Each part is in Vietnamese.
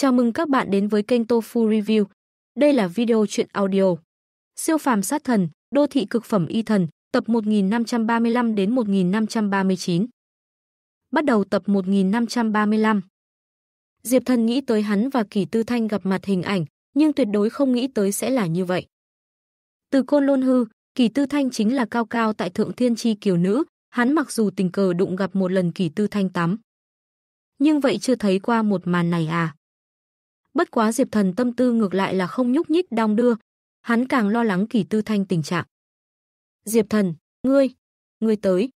Chào mừng các bạn đến với kênh Tofu Review. Đây là video truyện audio. Siêu phàm sát thần, đô thị cực phẩm y thần, tập 1535 đến 1539. Bắt đầu tập 1535. Diệp Thần nghĩ tới hắn và Kỷ Tư Thanh gặp mặt hình ảnh, nhưng tuyệt đối không nghĩ tới sẽ là như vậy. Từ Côn Lôn Hư, Kỷ Tư Thanh chính là cao cao tại thượng thiên chi kiều nữ, hắn mặc dù tình cờ đụng gặp một lần Kỷ Tư Thanh tắm. Nhưng vậy chưa thấy qua một màn này à? Bất quá Diệp Thần tâm tư ngược lại là không nhúc nhích đong đưa, hắn càng lo lắng Kỳ Tư Thanh tình trạng. "Diệp Thần, ngươi, ngươi tới."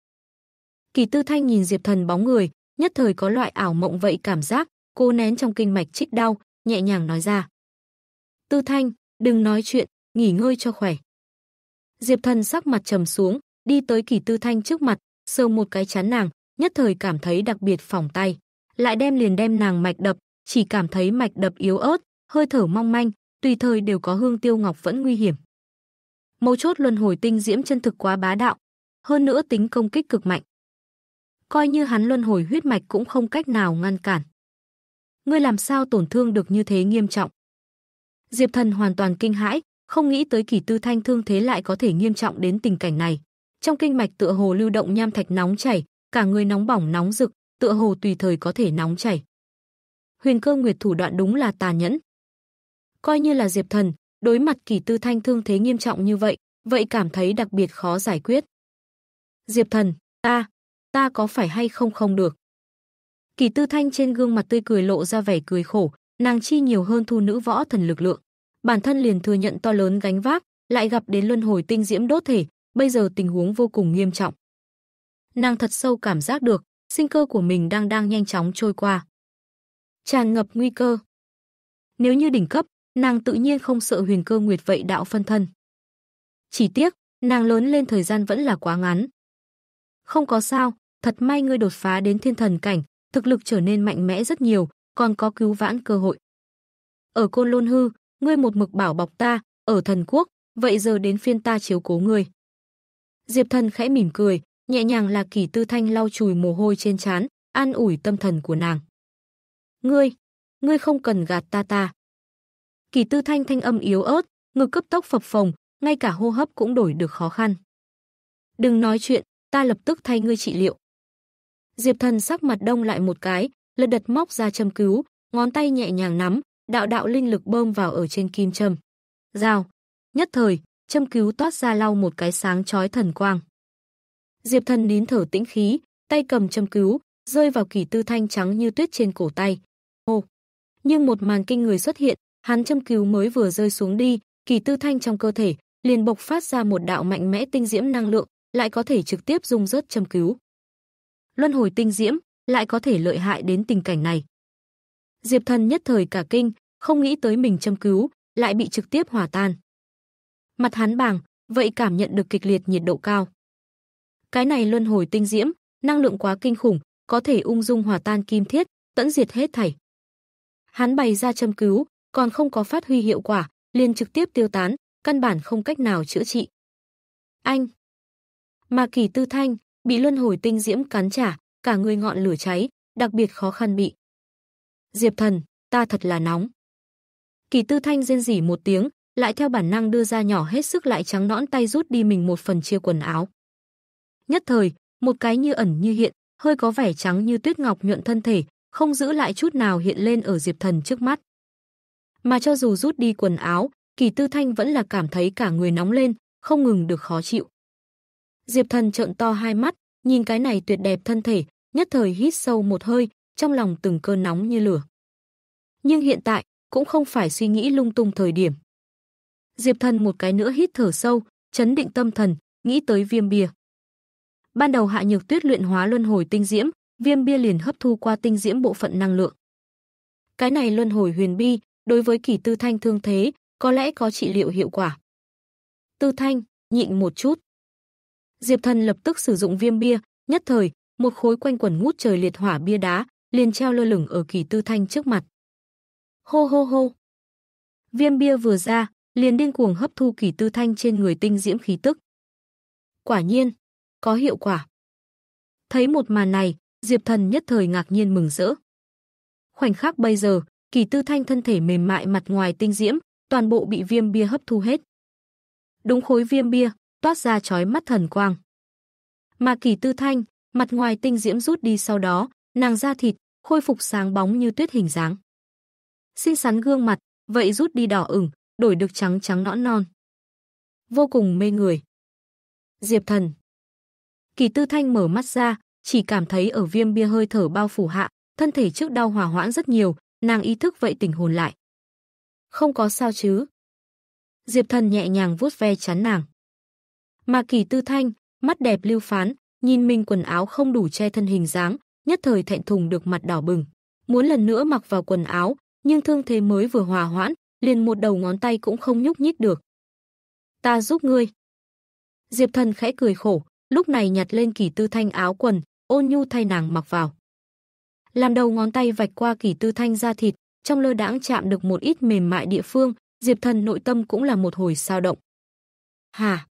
Kỳ Tư Thanh nhìn Diệp Thần bóng người, nhất thời có loại ảo mộng vậy cảm giác, cô nén trong kinh mạch chích đau, nhẹ nhàng nói ra. "Tư Thanh, đừng nói chuyện, nghỉ ngơi cho khỏe." Diệp Thần sắc mặt trầm xuống, đi tới Kỳ Tư Thanh trước mặt, sờ một cái chán nàng, nhất thời cảm thấy đặc biệt phòng tay, lại đem liền đem nàng mạch đập, chỉ cảm thấy mạch đập yếu ớt, hơi thở mong manh, tùy thời đều có hương tiêu ngọc vẫn nguy hiểm. Mâu chốt luân hồi tinh diễm chân thực quá bá đạo, hơn nữa tính công kích cực mạnh. Coi như hắn luân hồi huyết mạch cũng không cách nào ngăn cản. Ngươi làm sao tổn thương được như thế nghiêm trọng? Diệp Thần hoàn toàn kinh hãi, không nghĩ tới Kỷ Tư Thanh thương thế lại có thể nghiêm trọng đến tình cảnh này. Trong kinh mạch tựa hồ lưu động nham thạch nóng chảy, cả người nóng bỏng nóng rực, tựa hồ tùy thời có thể nóng chảy. Huyền Cơ Nguyệt thủ đoạn đúng là tàn nhẫn. Coi như là Diệp Thần, đối mặt Kỷ Tư Thanh thương thế nghiêm trọng như vậy, vậy cảm thấy đặc biệt khó giải quyết. Diệp Thần, ta, ta có phải hay không không được. Kỷ Tư Thanh trên gương mặt tươi cười lộ ra vẻ cười khổ, nàng chi nhiều hơn thu nữ võ thần lực lượng, bản thân liền thừa nhận to lớn gánh vác, lại gặp đến luân hồi tinh diễm đốt thể, bây giờ tình huống vô cùng nghiêm trọng. Nàng thật sâu cảm giác được, sinh cơ của mình đang đang nhanh chóng trôi qua tràn ngập nguy cơ. Nếu như đỉnh cấp, nàng tự nhiên không sợ huyền cơ nguyệt vậy đạo phân thân. Chỉ tiếc, nàng lớn lên thời gian vẫn là quá ngắn. Không có sao, thật may ngươi đột phá đến thiên thần cảnh, thực lực trở nên mạnh mẽ rất nhiều, còn có cứu vãn cơ hội. Ở Côn Lôn Hư, ngươi một mực bảo bọc ta, ở thần quốc, vậy giờ đến phiên ta chiếu cố ngươi. Diệp thần khẽ mỉm cười, nhẹ nhàng là kỷ tư thanh lau chùi mồ hôi trên trán, an ủi tâm thần của nàng. Ngươi, ngươi không cần gạt ta ta. Kỳ tư thanh thanh âm yếu ớt, ngực cấp tốc phập phồng, ngay cả hô hấp cũng đổi được khó khăn. Đừng nói chuyện, ta lập tức thay ngươi trị liệu. Diệp thần sắc mặt đông lại một cái, lật đật móc ra châm cứu, ngón tay nhẹ nhàng nắm, đạo đạo linh lực bơm vào ở trên kim châm. Rào, nhất thời, châm cứu toát ra lau một cái sáng chói thần quang. Diệp thần nín thở tĩnh khí, tay cầm châm cứu, rơi vào kỳ tư thanh trắng như tuyết trên cổ tay hô. Nhưng một màn kinh người xuất hiện, hắn châm cứu mới vừa rơi xuống đi, kỳ tư thanh trong cơ thể liền bộc phát ra một đạo mạnh mẽ tinh diễm năng lượng, lại có thể trực tiếp dung rớt châm cứu. Luân hồi tinh diễm lại có thể lợi hại đến tình cảnh này. Diệp Thần nhất thời cả kinh, không nghĩ tới mình châm cứu lại bị trực tiếp hòa tan. Mặt hắn bàng, vậy cảm nhận được kịch liệt nhiệt độ cao. Cái này luân hồi tinh diễm, năng lượng quá kinh khủng, có thể ung dung hòa tan kim thiết, tận diệt hết thảy hắn bày ra châm cứu, còn không có phát huy hiệu quả, liền trực tiếp tiêu tán, căn bản không cách nào chữa trị. Anh! Mà kỳ tư thanh, bị luân hồi tinh diễm cắn trả, cả người ngọn lửa cháy, đặc biệt khó khăn bị. Diệp thần, ta thật là nóng. Kỳ tư thanh rên rỉ một tiếng, lại theo bản năng đưa ra nhỏ hết sức lại trắng nõn tay rút đi mình một phần chia quần áo. Nhất thời, một cái như ẩn như hiện, hơi có vẻ trắng như tuyết ngọc nhuận thân thể, không giữ lại chút nào hiện lên ở Diệp Thần trước mắt. Mà cho dù rút đi quần áo, Kỳ Tư Thanh vẫn là cảm thấy cả người nóng lên, không ngừng được khó chịu. Diệp Thần trợn to hai mắt, nhìn cái này tuyệt đẹp thân thể, nhất thời hít sâu một hơi, trong lòng từng cơn nóng như lửa. Nhưng hiện tại, cũng không phải suy nghĩ lung tung thời điểm. Diệp Thần một cái nữa hít thở sâu, chấn định tâm thần, nghĩ tới viêm bia. Ban đầu Hạ Nhược Tuyết luyện hóa luân hồi tinh diễm, viêm bia liền hấp thu qua tinh diễm bộ phận năng lượng. Cái này luân hồi huyền bi, đối với kỳ tư thanh thương thế, có lẽ có trị liệu hiệu quả. Tư thanh, nhịn một chút. Diệp thần lập tức sử dụng viêm bia, nhất thời, một khối quanh quần ngút trời liệt hỏa bia đá, liền treo lơ lửng ở kỳ tư thanh trước mặt. Hô hô hô. Viêm bia vừa ra, liền điên cuồng hấp thu kỳ tư thanh trên người tinh diễm khí tức. Quả nhiên, có hiệu quả. Thấy một màn này, Diệp Thần nhất thời ngạc nhiên mừng rỡ. Khoảnh khắc bây giờ, Kỳ Tư Thanh thân thể mềm mại mặt ngoài tinh diễm, toàn bộ bị viêm bia hấp thu hết. Đúng khối viêm bia, toát ra chói mắt thần quang. Mà Kỳ Tư Thanh, mặt ngoài tinh diễm rút đi sau đó, nàng da thịt khôi phục sáng bóng như tuyết hình dáng. Xinh xắn gương mặt, vậy rút đi đỏ ửng, đổi được trắng trắng nõn non. Vô cùng mê người. Diệp Thần. Kỳ Tư Thanh mở mắt ra, chỉ cảm thấy ở viêm bia hơi thở bao phủ hạ, thân thể trước đau hòa hoãn rất nhiều, nàng ý thức vậy tỉnh hồn lại. Không có sao chứ? Diệp Thần nhẹ nhàng vuốt ve chán nàng. Mà Kỳ Tư Thanh, mắt đẹp lưu phán, nhìn mình quần áo không đủ che thân hình dáng, nhất thời thẹn thùng được mặt đỏ bừng. Muốn lần nữa mặc vào quần áo, nhưng thương thế mới vừa hòa hoãn, liền một đầu ngón tay cũng không nhúc nhích được. Ta giúp ngươi. Diệp Thần khẽ cười khổ, lúc này nhặt lên Kỳ Tư Thanh áo quần, ôn nhu thay nàng mặc vào. Làm đầu ngón tay vạch qua kỳ tư thanh da thịt, trong lơ đãng chạm được một ít mềm mại địa phương, Diệp Thần nội tâm cũng là một hồi sao động. Hà!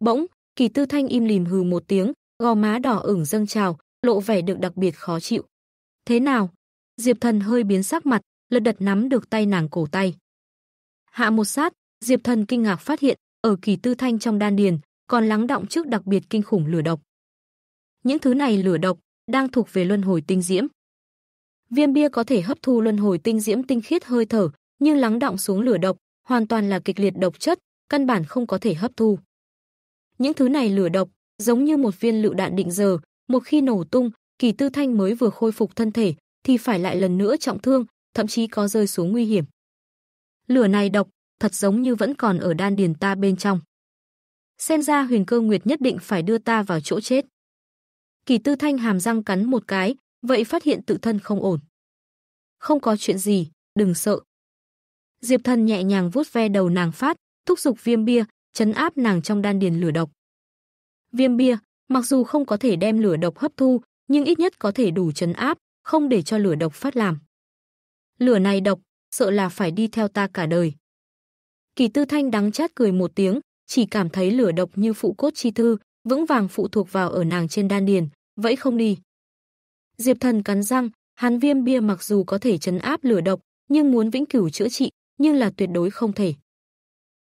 Bỗng, Kỳ Tư Thanh im lìm hừ một tiếng, gò má đỏ ửng dâng trào, lộ vẻ được đặc biệt khó chịu. Thế nào? Diệp Thần hơi biến sắc mặt, lật đật nắm được tay nàng cổ tay. Hạ một sát, Diệp Thần kinh ngạc phát hiện, ở Kỳ Tư Thanh trong đan điền, còn lắng động trước đặc biệt kinh khủng lửa độc. Những thứ này lửa độc, đang thuộc về luân hồi tinh diễm. Viêm bia có thể hấp thu luân hồi tinh diễm tinh khiết hơi thở, nhưng lắng động xuống lửa độc, hoàn toàn là kịch liệt độc chất, căn bản không có thể hấp thu. Những thứ này lửa độc, giống như một viên lựu đạn định giờ, một khi nổ tung, Kỳ Tư Thanh mới vừa khôi phục thân thể thì phải lại lần nữa trọng thương, thậm chí có rơi xuống nguy hiểm. Lửa này độc, thật giống như vẫn còn ở đan điền ta bên trong. Xem ra Huyền Cơ Nguyệt nhất định phải đưa ta vào chỗ chết. Kỳ Tư Thanh hàm răng cắn một cái, vậy phát hiện tự thân không ổn. Không có chuyện gì, đừng sợ. Diệp Thần nhẹ nhàng vuốt ve đầu nàng phát, thúc giục Viêm Bia, chấn áp nàng trong đan điền lửa độc. Viêm Bia, mặc dù không có thể đem lửa độc hấp thu, nhưng ít nhất có thể đủ chấn áp, không để cho lửa độc phát làm. Lửa này độc, sợ là phải đi theo ta cả đời. Kỳ Tư Thanh đắng chát cười một tiếng, chỉ cảm thấy lửa độc như phụ cốt chi thư, vững vàng phụ thuộc vào ở nàng trên đan điền, vẫy không đi. Diệp Thần cắn răng, hắn viêm bia mặc dù có thể chấn áp lửa độc, nhưng muốn vĩnh cửu chữa trị, nhưng là tuyệt đối không thể.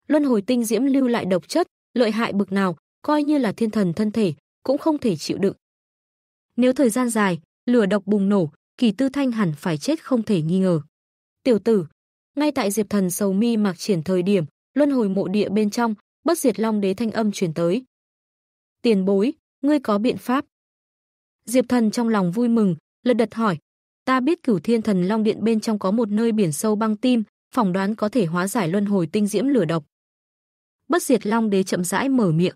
Luân hồi tinh diễm lưu lại độc chất, lợi hại bực nào, coi như là thiên thần thân thể, cũng không thể chịu đựng. Nếu thời gian dài, lửa độc bùng nổ, Kỳ Tư Thanh hẳn phải chết không thể nghi ngờ. Tiểu tử, ngay tại Diệp Thần sầu mi mặc triển thời điểm, luân hồi mộ địa bên trong, bất diệt long đế thanh âm truyền tới. Tiền bối, ngươi có biện pháp. Diệp Thần trong lòng vui mừng, lật đật hỏi, ta biết Cửu Thiên Thần Long Điện bên trong có một nơi biển sâu băng tim, phỏng đoán có thể hóa giải luân hồi tinh diễm lửa độc. Bất Diệt Long Đế chậm rãi mở miệng.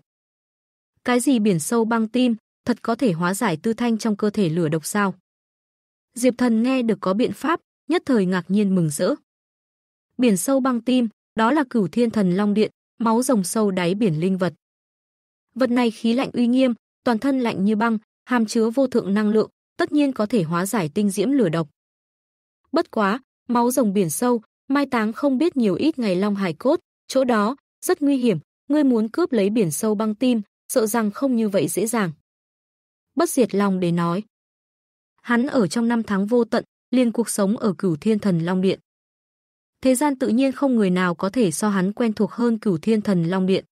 Cái gì biển sâu băng tim, thật có thể hóa giải tư thanh trong cơ thể lửa độc sao? Diệp Thần nghe được có biện pháp, nhất thời ngạc nhiên mừng rỡ. Biển sâu băng tim, đó là Cửu Thiên Thần Long Điện, máu rồng sâu đáy biển linh vật. Vật này khí lạnh uy nghiêm, toàn thân lạnh như băng, hàm chứa vô thượng năng lượng, tất nhiên có thể hóa giải tinh diễm lửa độc. Bất quá, máu rồng biển sâu, mai táng không biết nhiều ít ngày long hải cốt, chỗ đó rất nguy hiểm, ngươi muốn cướp lấy biển sâu băng tim, sợ rằng không như vậy dễ dàng. Bất diệt lòng để nói. Hắn ở trong năm tháng vô tận, liền cuộc sống ở Cửu Thiên Thần Long Điện. Thế gian tự nhiên không người nào có thể so hắn quen thuộc hơn Cửu Thiên Thần Long Điện.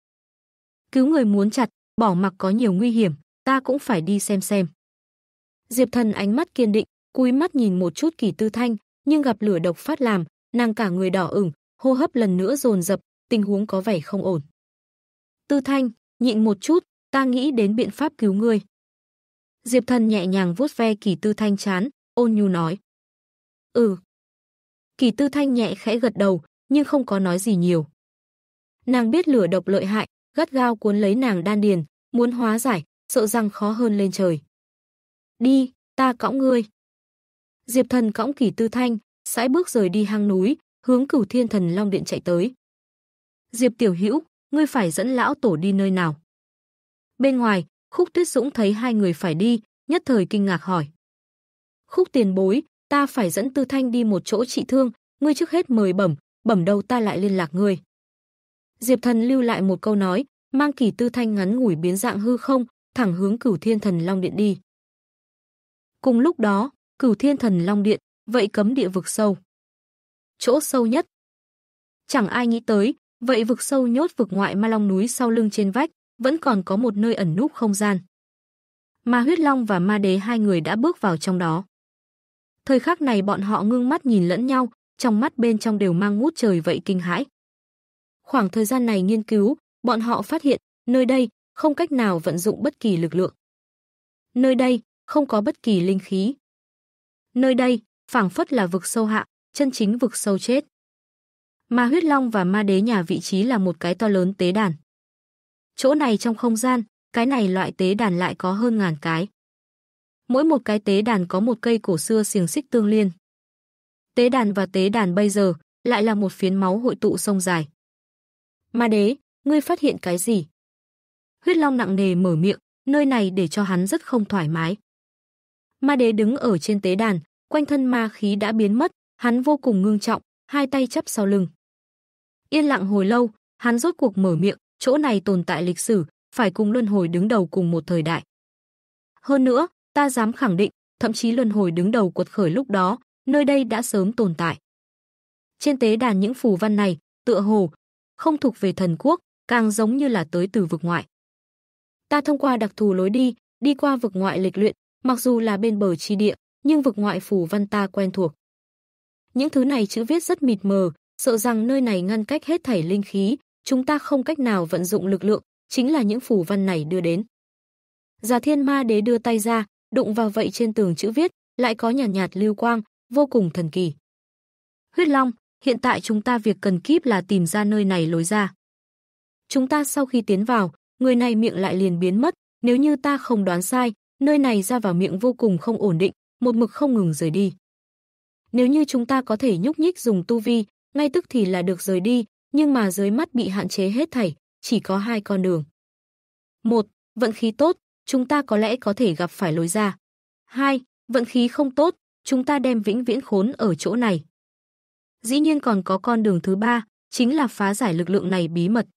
Cứu người muốn chặt, bỏ mặc có nhiều nguy hiểm, ta cũng phải đi xem xem. Diệp Thần ánh mắt kiên định, cúi mắt nhìn một chút Kỳ Tư Thanh, nhưng gặp lửa độc phát làm, nàng cả người đỏ ửng, hô hấp lần nữa dồn dập, tình huống có vẻ không ổn. Tư Thanh, nhịn một chút, ta nghĩ đến biện pháp cứu ngươi. Diệp Thần nhẹ nhàng vuốt ve Kỳ Tư Thanh chán, ôn nhu nói. Ừ. Kỳ Tư Thanh nhẹ khẽ gật đầu, nhưng không có nói gì nhiều. Nàng biết lửa độc lợi hại, gắt gao cuốn lấy nàng đan điền, muốn hóa giải, sợ rằng khó hơn lên trời. Đi, ta cõng ngươi. Diệp thần cõng kỷ tư thanh, sải bước rời đi hang núi, hướng cửu thiên thần long điện chạy tới. Diệp tiểu hữu, ngươi phải dẫn lão tổ đi nơi nào? Bên ngoài, khúc tuyết dũng thấy hai người phải đi, nhất thời kinh ngạc hỏi. Khúc tiền bối, ta phải dẫn tư thanh đi một chỗ trị thương, ngươi trước hết mời bẩm, bẩm đầu ta lại liên lạc ngươi. Diệp thần lưu lại một câu nói, mang kỷ tư thanh ngắn ngủi biến dạng hư không, thẳng hướng Cửu Thiên Thần Long Điện đi. Cùng lúc đó, Cửu Thiên Thần Long Điện, vậy cấm địa vực sâu. Chỗ sâu nhất. Chẳng ai nghĩ tới, vậy vực sâu nhốt vực ngoại Ma Long núi sau lưng trên vách, vẫn còn có một nơi ẩn núp không gian. Ma Huyết Long và Ma Đế hai người đã bước vào trong đó. Thời khắc này bọn họ ngưng mắt nhìn lẫn nhau, trong mắt bên trong đều mang ngút trời vậy kinh hãi. Khoảng thời gian này nghiên cứu, bọn họ phát hiện nơi đây không cách nào vận dụng bất kỳ lực lượng. Nơi đây không có bất kỳ linh khí. Nơi đây phảng phất là vực sâu hạ, chân chính vực sâu chết. Ma huyết long và ma đế nhà vị trí là một cái to lớn tế đàn. Chỗ này trong không gian, cái này loại tế đàn lại có hơn ngàn cái. Mỗi một cái tế đàn có một cây cổ xưa xiềng xích tương liên. Tế đàn và tế đàn bây giờ lại là một phiến máu hội tụ sông dài. Ma đế, ngươi phát hiện cái gì? Huyết Long nặng nề mở miệng, nơi này để cho hắn rất không thoải mái. Ma đế đứng ở trên tế đàn, quanh thân ma khí đã biến mất, hắn vô cùng ngưng trọng, hai tay chắp sau lưng. Yên lặng hồi lâu, hắn rốt cuộc mở miệng, chỗ này tồn tại lịch sử, phải cùng luân hồi đứng đầu cùng một thời đại. Hơn nữa, ta dám khẳng định, thậm chí luân hồi đứng đầu quật khởi lúc đó, nơi đây đã sớm tồn tại. Trên tế đàn những phù văn này, tựa hồ, không thuộc về thần quốc, càng giống như là tới từ vực ngoại. Ta thông qua đặc thù lối đi, đi qua vực ngoại lịch luyện, mặc dù là bên bờ chi địa, nhưng vực ngoại phù văn ta quen thuộc. Những thứ này chữ viết rất mịt mờ, sợ rằng nơi này ngăn cách hết thảy linh khí, chúng ta không cách nào vận dụng lực lượng, chính là những phù văn này đưa đến. Già Thiên Ma Đế đưa tay ra, đụng vào vậy trên tường chữ viết, lại có nhàn nhạt, nhạt lưu quang, vô cùng thần kỳ. Huyết Long, hiện tại chúng ta việc cần kíp là tìm ra nơi này lối ra. Chúng ta sau khi tiến vào, người này miệng lại liền biến mất, nếu như ta không đoán sai, nơi này ra vào miệng vô cùng không ổn định, một mực không ngừng rời đi. Nếu như chúng ta có thể nhúc nhích dùng tu vi, ngay tức thì là được rời đi, nhưng mà dưới mắt bị hạn chế hết thảy, chỉ có hai con đường. Một, vận khí tốt, chúng ta có lẽ có thể gặp phải lối ra. Hai, vận khí không tốt, chúng ta đem vĩnh viễn khốn ở chỗ này. Dĩ nhiên còn có con đường thứ ba, chính là phá giải lực lượng này bí mật.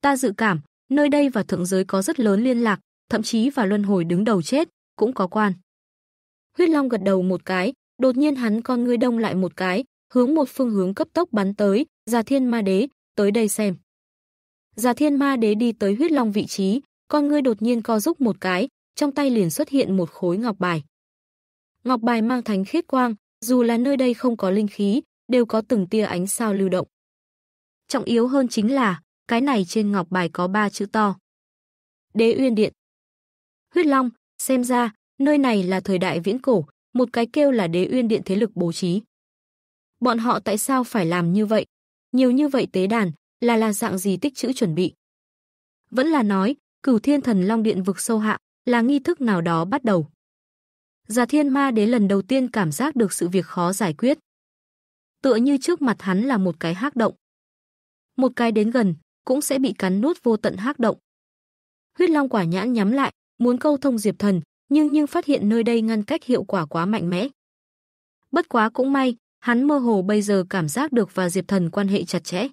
Ta dự cảm, Nơi đây và thượng giới có rất lớn liên lạc, thậm chí và luân hồi đứng đầu chết cũng có quan. Huyết Long gật đầu một cái, đột nhiên hắn con ngươi đông lại một cái, hướng một phương hướng cấp tốc bắn tới, Già Thiên Ma Đế, tới đây xem. Già Thiên Ma Đế đi tới Huyết Long vị trí, con ngươi đột nhiên co rúc một cái, trong tay liền xuất hiện một khối ngọc bài. Ngọc bài mang thánh khiết quang, dù là nơi đây không có linh khí, đều có từng tia ánh sao lưu động. Trọng yếu hơn chính là, cái này trên ngọc bài có ba chữ to. Đế Uyên Điện. Huyết Long, xem ra, nơi này là thời đại viễn cổ, một cái kêu là Đế Uyên Điện thế lực bố trí. Bọn họ tại sao phải làm như vậy? Nhiều như vậy tế đàn, là là dạng gì tích chữ chuẩn bị? Vẫn là nói, Cửu Thiên Thần Long Điện vực sâu hạ, là nghi thức nào đó bắt đầu. Già Thiên Ma Đế lần đầu tiên cảm giác được sự việc khó giải quyết. Tựa như trước mặt hắn là một cái hắc động. Một cái đến gần, cũng sẽ bị cắn nuốt vô tận hắc động. Huyết Long quả nhãn nhắm lại, muốn câu thông Diệp Thần, nhưng nhưng phát hiện nơi đây ngăn cách hiệu quả quá mạnh mẽ. Bất quá cũng may, hắn mơ hồ bây giờ cảm giác được và Diệp Thần quan hệ chặt chẽ.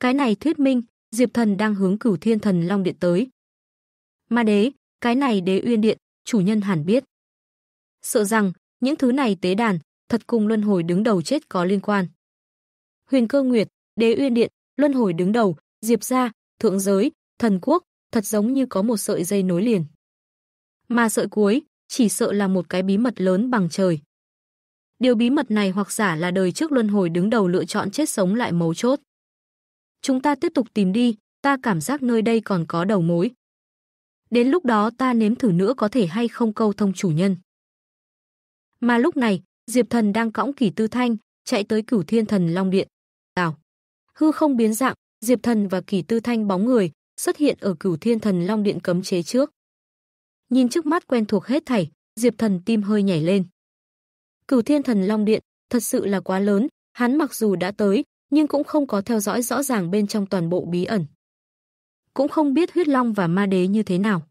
Cái này thuyết minh, Diệp Thần đang hướng Cửu Thiên Thần Long Điện tới. Ma đế, cái này Đế Uyên Điện, chủ nhân hẳn biết. Sợ rằng, những thứ này tế đàn, thật cùng luân hồi đứng đầu chết có liên quan. Huyền Cơ Nguyệt, Đế Uyên Điện, luân hồi đứng đầu, Diệp gia, thượng giới, thần quốc, thật giống như có một sợi dây nối liền. Mà sợi cuối, chỉ sợ là một cái bí mật lớn bằng trời. Điều bí mật này hoặc giả là đời trước luân hồi đứng đầu lựa chọn chết sống lại mấu chốt. Chúng ta tiếp tục tìm đi, ta cảm giác nơi đây còn có đầu mối. Đến lúc đó ta nếm thử nữa có thể hay không câu thông chủ nhân. Mà lúc này, Diệp Thần đang cõng Kỳ Tư Thanh, chạy tới Cửu Thiên Thần Long Điện. Tào Hư không biến dạng, Diệp Thần và Kỳ Tư Thanh bóng người xuất hiện ở Cửu Thiên Thần Long Điện cấm chế trước. Nhìn trước mắt quen thuộc hết thảy, Diệp Thần tim hơi nhảy lên. Cửu Thiên Thần Long Điện thật sự là quá lớn, hắn mặc dù đã tới, nhưng cũng không có theo dõi rõ ràng bên trong toàn bộ bí ẩn. Cũng không biết huyết long và ma đế như thế nào.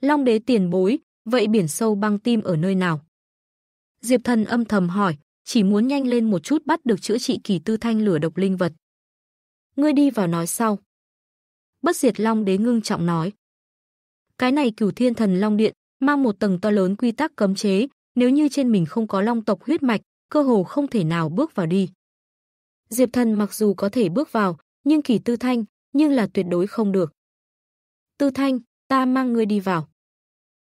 Long đế tiền bối, vậy biển sâu băng tim ở nơi nào? Diệp Thần âm thầm hỏi, chỉ muốn nhanh lên một chút bắt được chữa trị kỳ tư thanh lửa độc linh vật ngươi đi vào nói sau. Bất diệt Long Đế ngưng trọng nói. Cái này cửu thiên thần Long Điện mang một tầng to lớn quy tắc cấm chế, nếu như trên mình không có long tộc huyết mạch, cơ hồ không thể nào bước vào đi. Diệp thần mặc dù có thể bước vào, nhưng kỳ tư thanh, nhưng là tuyệt đối không được. Tư thanh, ta mang ngươi đi vào.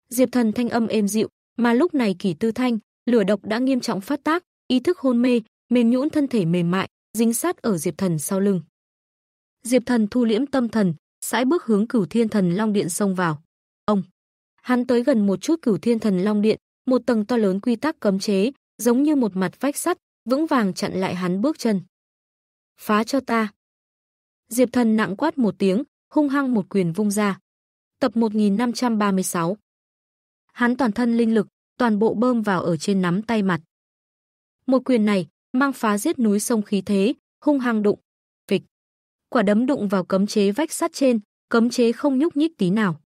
Diệp thần thanh âm êm dịu, mà lúc này kỳ tư thanh, lửa độc đã nghiêm trọng phát tác, ý thức hôn mê, mềm nhũn thân thể mềm mại, dính sát ở diệp thần sau lưng. Diệp Thần thu liễm tâm thần, sải bước hướng Cửu Thiên Thần Long Điện xông vào. Ông. Hắn tới gần một chút Cửu Thiên Thần Long Điện, một tầng to lớn quy tắc cấm chế, giống như một mặt vách sắt, vững vàng chặn lại hắn bước chân. Phá cho ta. Diệp Thần nặng quát một tiếng, hung hăng một quyền vung ra. Tập 1536. Hắn toàn thân linh lực, toàn bộ bơm vào ở trên nắm tay mặt. Một quyền này mang phá giết núi sông khí thế, hung hăng đụng quả đấm đụng vào cấm chế vách sắt trên, cấm chế không nhúc nhích tí nào.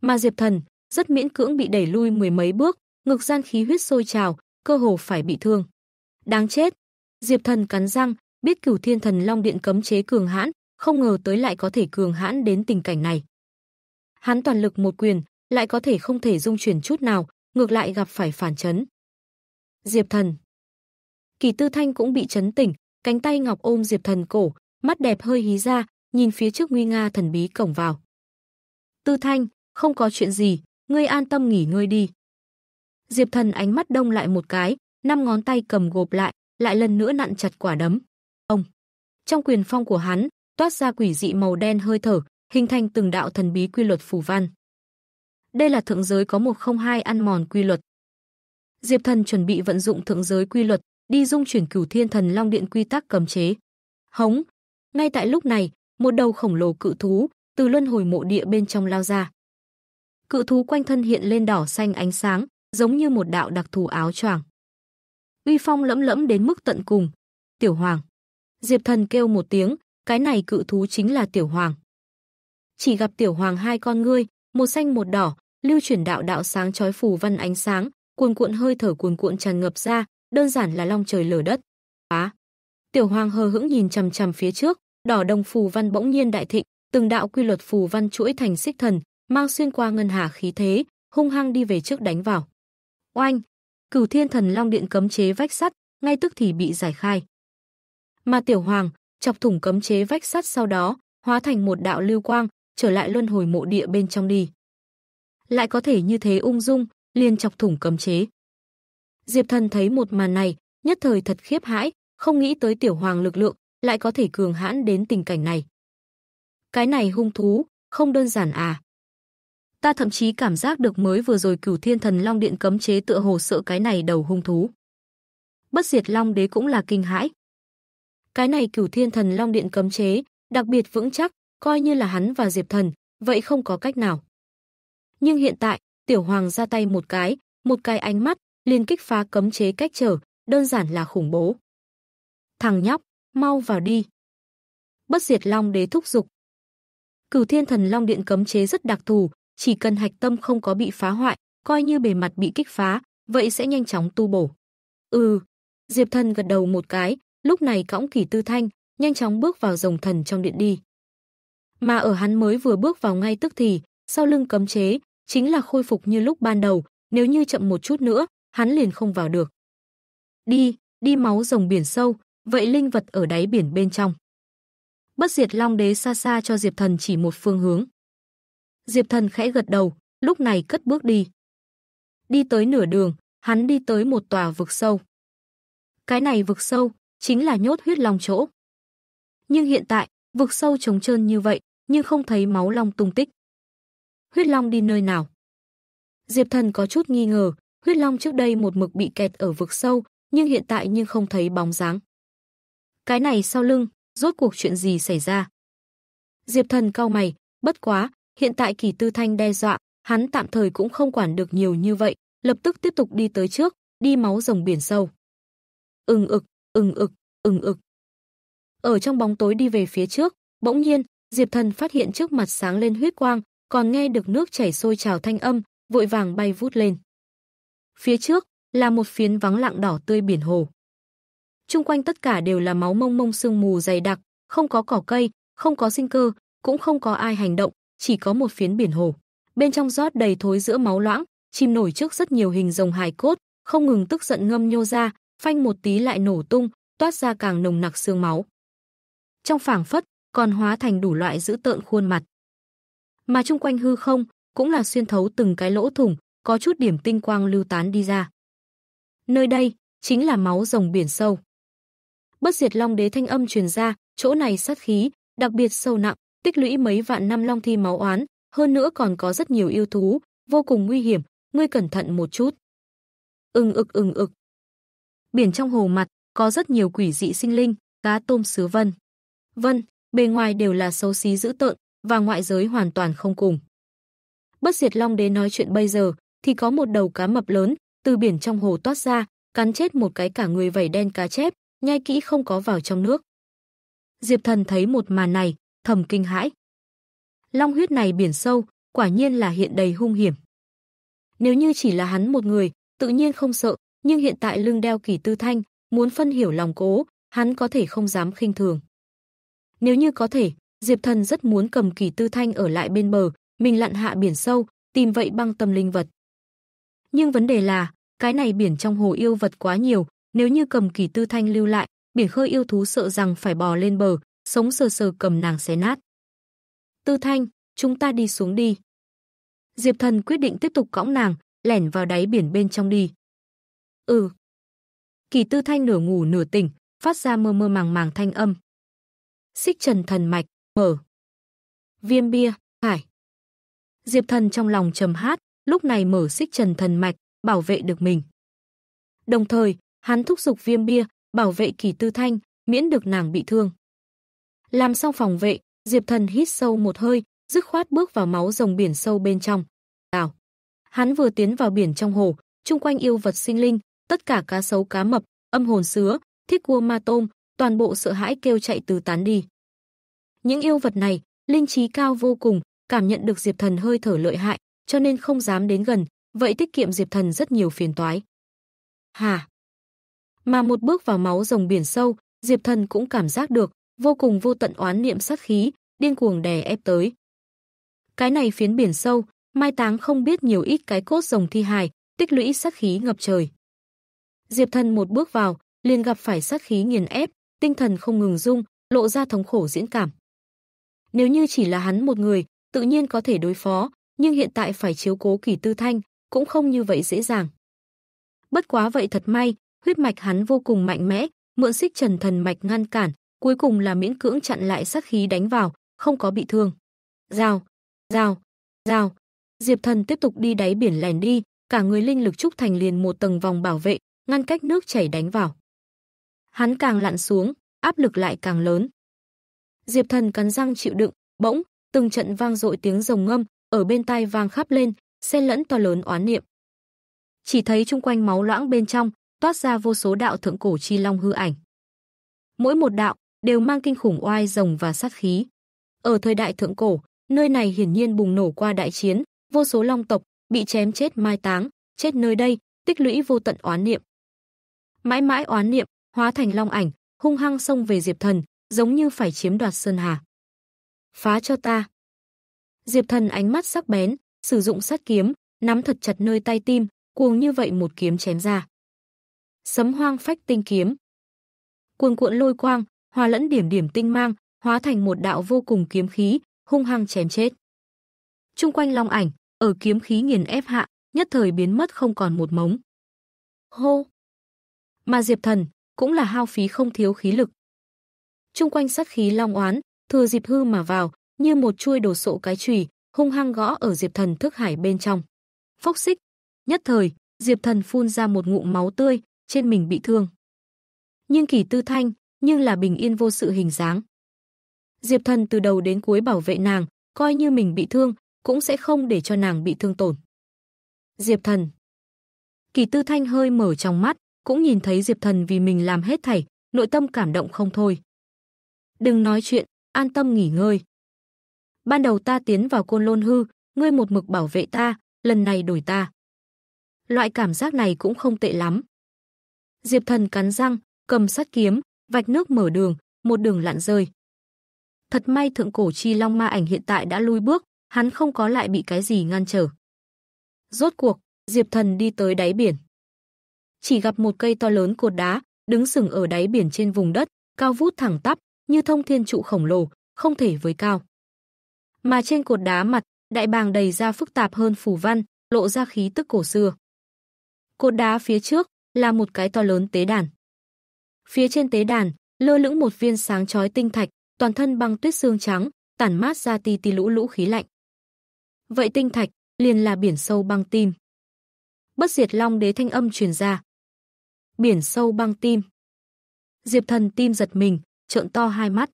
Mà Diệp Thần rất miễn cưỡng bị đẩy lui mười mấy bước, ngực gian khí huyết sôi trào, cơ hồ phải bị thương. Đáng chết. Diệp Thần cắn răng, biết Cửu Thiên Thần Long Điện cấm chế cường hãn, không ngờ tới lại có thể cường hãn đến tình cảnh này. Hắn toàn lực một quyền, lại có thể không thể dung chuyển chút nào, ngược lại gặp phải phản chấn. Diệp Thần. Kỳ Tư Thanh cũng bị chấn tỉnh, cánh tay ngọc ôm Diệp Thần cổ, mắt đẹp hơi hí ra, nhìn phía trước nguy nga thần bí cổng vào. Tư Thanh, không có chuyện gì, ngươi an tâm nghỉ ngơi đi. Diệp Thần ánh mắt đông lại một cái, năm ngón tay cầm gộp lại, lại lần nữa nặn chặt quả đấm. Ông. Trong quyền phong của hắn, toát ra quỷ dị màu đen hơi thở, hình thành từng đạo thần bí quy luật phù văn. Đây là thượng giới có một không hai ăn mòn quy luật. Diệp Thần chuẩn bị vận dụng thượng giới quy luật, đi dung chuyển cửu thiên thần long điện quy tắc cầm chế. Hống, ngay tại lúc này, một đầu khổng lồ cự thú từ luân hồi mộ địa bên trong lao ra. Cự thú quanh thân hiện lên đỏ xanh ánh sáng, giống như một đạo đặc thù áo choàng. Uy phong lẫm lẫm đến mức tận cùng. Tiểu Hoàng. Diệp Thần kêu một tiếng, cái này cự thú chính là Tiểu Hoàng. Chỉ gặp Tiểu Hoàng hai con ngươi, một xanh một đỏ, lưu chuyển đạo đạo sáng chói phù văn ánh sáng, cuồn cuộn hơi thở cuồn cuộn tràn ngập ra, đơn giản là long trời lở đất. Á. Tiểu Hoàng hờ hững nhìn chằm chằm phía trước, Đỏ đồng phù văn bỗng nhiên đại thịnh, từng đạo quy luật phù văn chuỗi thành xích thần, mau xuyên qua ngân hà khí thế, hung hăng đi về trước đánh vào. Oanh! Cửu Thiên Thần Long Điện cấm chế vách sắt, ngay tức thì bị giải khai. Mà Tiểu Hoàng chọc thủng cấm chế vách sắt sau đó, hóa thành một đạo lưu quang, trở lại luân hồi mộ địa bên trong đi. Lại có thể như thế ung dung, liền chọc thủng cấm chế. Diệp Thần thấy một màn này, nhất thời thật khiếp hãi, không nghĩ tới Tiểu Hoàng lực lượng lại có thể cường hãn đến tình cảnh này. Cái này hung thú, không đơn giản à. Ta thậm chí cảm giác được mới vừa rồi cửu thiên thần long điện cấm chế tựa hồ sợ cái này đầu hung thú. Bất diệt long đế cũng là kinh hãi. Cái này cửu thiên thần long điện cấm chế, đặc biệt vững chắc, coi như là hắn và diệp thần, vậy không có cách nào. Nhưng hiện tại, tiểu hoàng ra tay một cái, một cái ánh mắt, liền kích phá cấm chế cách trở, đơn giản là khủng bố. Thằng nhóc, mau vào đi. Bất diệt long đế thúc giục. Cửu thiên thần long điện cấm chế rất đặc thù, chỉ cần hạch tâm không có bị phá hoại, coi như bề mặt bị kích phá, vậy sẽ nhanh chóng tu bổ. Ừ, Diệp Thần gật đầu một cái, lúc này cõng Kỷ Tư Thanh, nhanh chóng bước vào rồng thần trong điện đi. Mà ở hắn mới vừa bước vào ngay tức thì, sau lưng cấm chế, chính là khôi phục như lúc ban đầu, nếu như chậm một chút nữa, hắn liền không vào được. Đi, đi máu rồng biển sâu, Vậy linh vật ở đáy biển bên trong. Bất diệt long đế xa xa cho Diệp Thần chỉ một phương hướng. Diệp Thần khẽ gật đầu, lúc này cất bước đi. Đi tới nửa đường, hắn đi tới một tòa vực sâu. Cái này vực sâu chính là nhốt huyết long chỗ. Nhưng hiện tại, vực sâu trống trơn như vậy, nhưng không thấy máu long tung tích. Huyết long đi nơi nào? Diệp Thần có chút nghi ngờ, huyết long trước đây một mực bị kẹt ở vực sâu, nhưng hiện tại nhưng không thấy bóng dáng. Cái này sau lưng, rốt cuộc chuyện gì xảy ra? Diệp Thần cau mày, bất quá, hiện tại Kỳ Tư Thanh đe dọa, hắn tạm thời cũng không quản được nhiều như vậy, lập tức tiếp tục đi tới trước, đi máu rồng biển sâu. Ừng ực, ừng ực, ừng ực. Ở trong bóng tối đi về phía trước, bỗng nhiên, Diệp Thần phát hiện trước mặt sáng lên huyết quang, còn nghe được nước chảy sôi trào thanh âm, vội vàng bay vút lên. Phía trước là một phiến vắng lặng đỏ tươi biển hồ. Trung quanh tất cả đều là máu mông mông sương mù dày đặc, không có cỏ cây, không có sinh cơ, cũng không có ai hành động, chỉ có một phiến biển hồ. Bên trong rót đầy thối giữa máu loãng, chim nổi trước rất nhiều hình rồng hài cốt, không ngừng tức giận ngâm nhô ra, phanh một tí lại nổ tung, toát ra càng nồng nặc xương máu. Trong phảng phất, còn hóa thành đủ loại dữ tợn khuôn mặt. Mà chung quanh hư không, cũng là xuyên thấu từng cái lỗ thủng, có chút điểm tinh quang lưu tán đi ra. Nơi đây, chính là máu rồng biển sâu. Bất diệt long đế thanh âm truyền ra, chỗ này sát khí, đặc biệt sâu nặng, tích lũy mấy vạn năm long thi máu oán, hơn nữa còn có rất nhiều yêu thú, vô cùng nguy hiểm, ngươi cẩn thận một chút. Ưng ực ưng ực. Biển trong hồ mặt có rất nhiều quỷ dị sinh linh, cá tôm sứ vân. Vân, bề ngoài đều là xấu xí dữ tợn và ngoại giới hoàn toàn không cùng. Bất Diệt Long Đế nói chuyện bây giờ thì có một đầu cá mập lớn từ biển trong hồ toát ra, cắn chết một cái cả người vảy đen cá chép, nhai kỹ không có vào trong nước. Diệp Thần thấy một màn này, thầm kinh hãi. Long huyết này biển sâu, quả nhiên là hiện đầy hung hiểm. Nếu như chỉ là hắn một người, tự nhiên không sợ, nhưng hiện tại lưng đeo kỳ tư thanh, muốn phân hiểu lòng cố, hắn có thể không dám khinh thường. Nếu như có thể, Diệp Thần rất muốn cầm kỳ tư thanh ở lại bên bờ, mình lặn hạ biển sâu, tìm vậy băng tâm linh vật. Nhưng vấn đề là, cái này biển trong hồ yêu vật quá nhiều, nếu như cầm kỳ tư thanh lưu lại, biển khơi yêu thú sợ rằng phải bò lên bờ, sống sờ sờ cầm nàng xé nát. Tư thanh, chúng ta đi xuống đi. Diệp thần quyết định tiếp tục cõng nàng, lẻn vào đáy biển bên trong đi. Ừ. Kỳ tư thanh nửa ngủ nửa tỉnh, phát ra mơ mơ màng màng thanh âm. Xích trần thần mạch, mở. Viêm bia, hải. Diệp thần trong lòng trầm hát, lúc này mở xích trần thần mạch, bảo vệ được mình. Đồng thời, Hắn thúc giục Viêm Bia bảo vệ Kỳ Tư Thanh, miễn được nàng bị thương. Làm xong phòng vệ, Diệp Thần hít sâu một hơi, dứt khoát bước vào máu rồng biển sâu bên trong. Đảo. Hắn vừa tiến vào biển trong hồ, chung quanh yêu vật sinh linh, tất cả cá sấu cá mập, âm hồn sứa, thiết cua ma tôm, toàn bộ sợ hãi kêu chạy từ tán đi. Những yêu vật này, linh trí cao vô cùng, cảm nhận được Diệp Thần hơi thở lợi hại, cho nên không dám đến gần, vậy tiết kiệm Diệp Thần rất nhiều phiền toái. Hà, mà một bước vào máu rồng biển sâu, Diệp Thần cũng cảm giác được, vô cùng vô tận oán niệm sát khí, điên cuồng đè ép tới. Cái này phiến biển sâu, mai táng không biết nhiều ít cái cốt rồng thi hài, tích lũy sát khí ngập trời. Diệp Thần một bước vào, liền gặp phải sát khí nghiền ép, tinh thần không ngừng rung, lộ ra thống khổ diễn cảm. Nếu như chỉ là hắn một người, tự nhiên có thể đối phó, nhưng hiện tại phải chiếu cố Kỳ Tư Thanh, cũng không như vậy dễ dàng. Bất quá vậy thật may, huyết mạch hắn vô cùng mạnh mẽ, mượn xích trần thần mạch ngăn cản, cuối cùng là miễn cưỡng chặn lại sát khí đánh vào, không có bị thương. Rào, rào, rào. Diệp Thần tiếp tục đi đáy biển lèn đi, cả người linh lực trúc thành liền một tầng vòng bảo vệ, ngăn cách nước chảy đánh vào. Hắn càng lặn xuống, áp lực lại càng lớn. Diệp Thần cắn răng chịu đựng, bỗng từng trận vang dội tiếng rồng ngâm ở bên tai vang khắp lên, xen lẫn to lớn oán niệm. Chỉ thấy chung quanh máu loãng bên trong, toát ra vô số đạo thượng cổ chi long hư ảnh. Mỗi một đạo đều mang kinh khủng oai rồng và sát khí. Ở thời đại thượng cổ, nơi này hiển nhiên bùng nổ qua đại chiến, vô số long tộc bị chém chết mai táng, chết nơi đây, tích lũy vô tận oán niệm. Mãi mãi oán niệm hóa thành long ảnh, hung hăng xông về Diệp Thần, giống như phải chiếm đoạt sơn hà. Phá cho ta. Diệp Thần ánh mắt sắc bén, sử dụng sát kiếm, nắm thật chặt nơi tay tim, cuồng như vậy một kiếm chém ra sấm hoang phách tinh kiếm. Cuồn cuộn lôi quang, hòa lẫn điểm điểm tinh mang, hóa thành một đạo vô cùng kiếm khí, hung hăng chém chết. Trung quanh long ảnh, ở kiếm khí nghiền ép hạ, nhất thời biến mất không còn một mống. Hô! Mà Diệp Thần cũng là hao phí không thiếu khí lực. Trung quanh sát khí long oán, thừa dịp hư mà vào, như một chuôi đồ sộ cái chùy, hung hăng gõ ở Diệp Thần thức hải bên trong. Phốc xích, nhất thời, Diệp Thần phun ra một ngụm máu tươi, trên mình bị thương. Nhưng Kỳ Tư Thanh, nhưng là bình yên vô sự hình dáng. Diệp Thần từ đầu đến cuối bảo vệ nàng, coi như mình bị thương, cũng sẽ không để cho nàng bị thương tổn. Diệp Thần Kỳ Tư Thanh hơi mở trong mắt, cũng nhìn thấy Diệp Thần vì mình làm hết thảy, nội tâm cảm động không thôi. Đừng nói chuyện, an tâm nghỉ ngơi. Ban đầu ta tiến vào côn lôn hư, ngươi một mực bảo vệ ta, lần này đổi ta. Loại cảm giác này cũng không tệ lắm. Diệp Thần cắn răng, cầm sát kiếm, vạch nước mở đường, một đường lặn rơi. Thật may thượng cổ chi long ma ảnh hiện tại đã lui bước, hắn không có lại bị cái gì ngăn trở. Rốt cuộc, Diệp Thần đi tới đáy biển. Chỉ gặp một cây to lớn cột đá, đứng sừng ở đáy biển trên vùng đất, cao vút thẳng tắp, như thông thiên trụ khổng lồ, không thể với cao. Mà trên cột đá mặt, đại bàng đầy ra phức tạp hơn phù văn, lộ ra khí tức cổ xưa. Cột đá phía trước, là một cái to lớn tế đàn. Phía trên tế đàn, lơ lửng một viên sáng chói tinh thạch, toàn thân băng tuyết xương trắng, tản mát ra ti ti lũ lũ khí lạnh. Vậy tinh thạch liền là biển sâu băng tim. Bất diệt long đế thanh âm truyền ra. Biển sâu băng tim. Diệp Thần tim giật mình, trợn to hai mắt.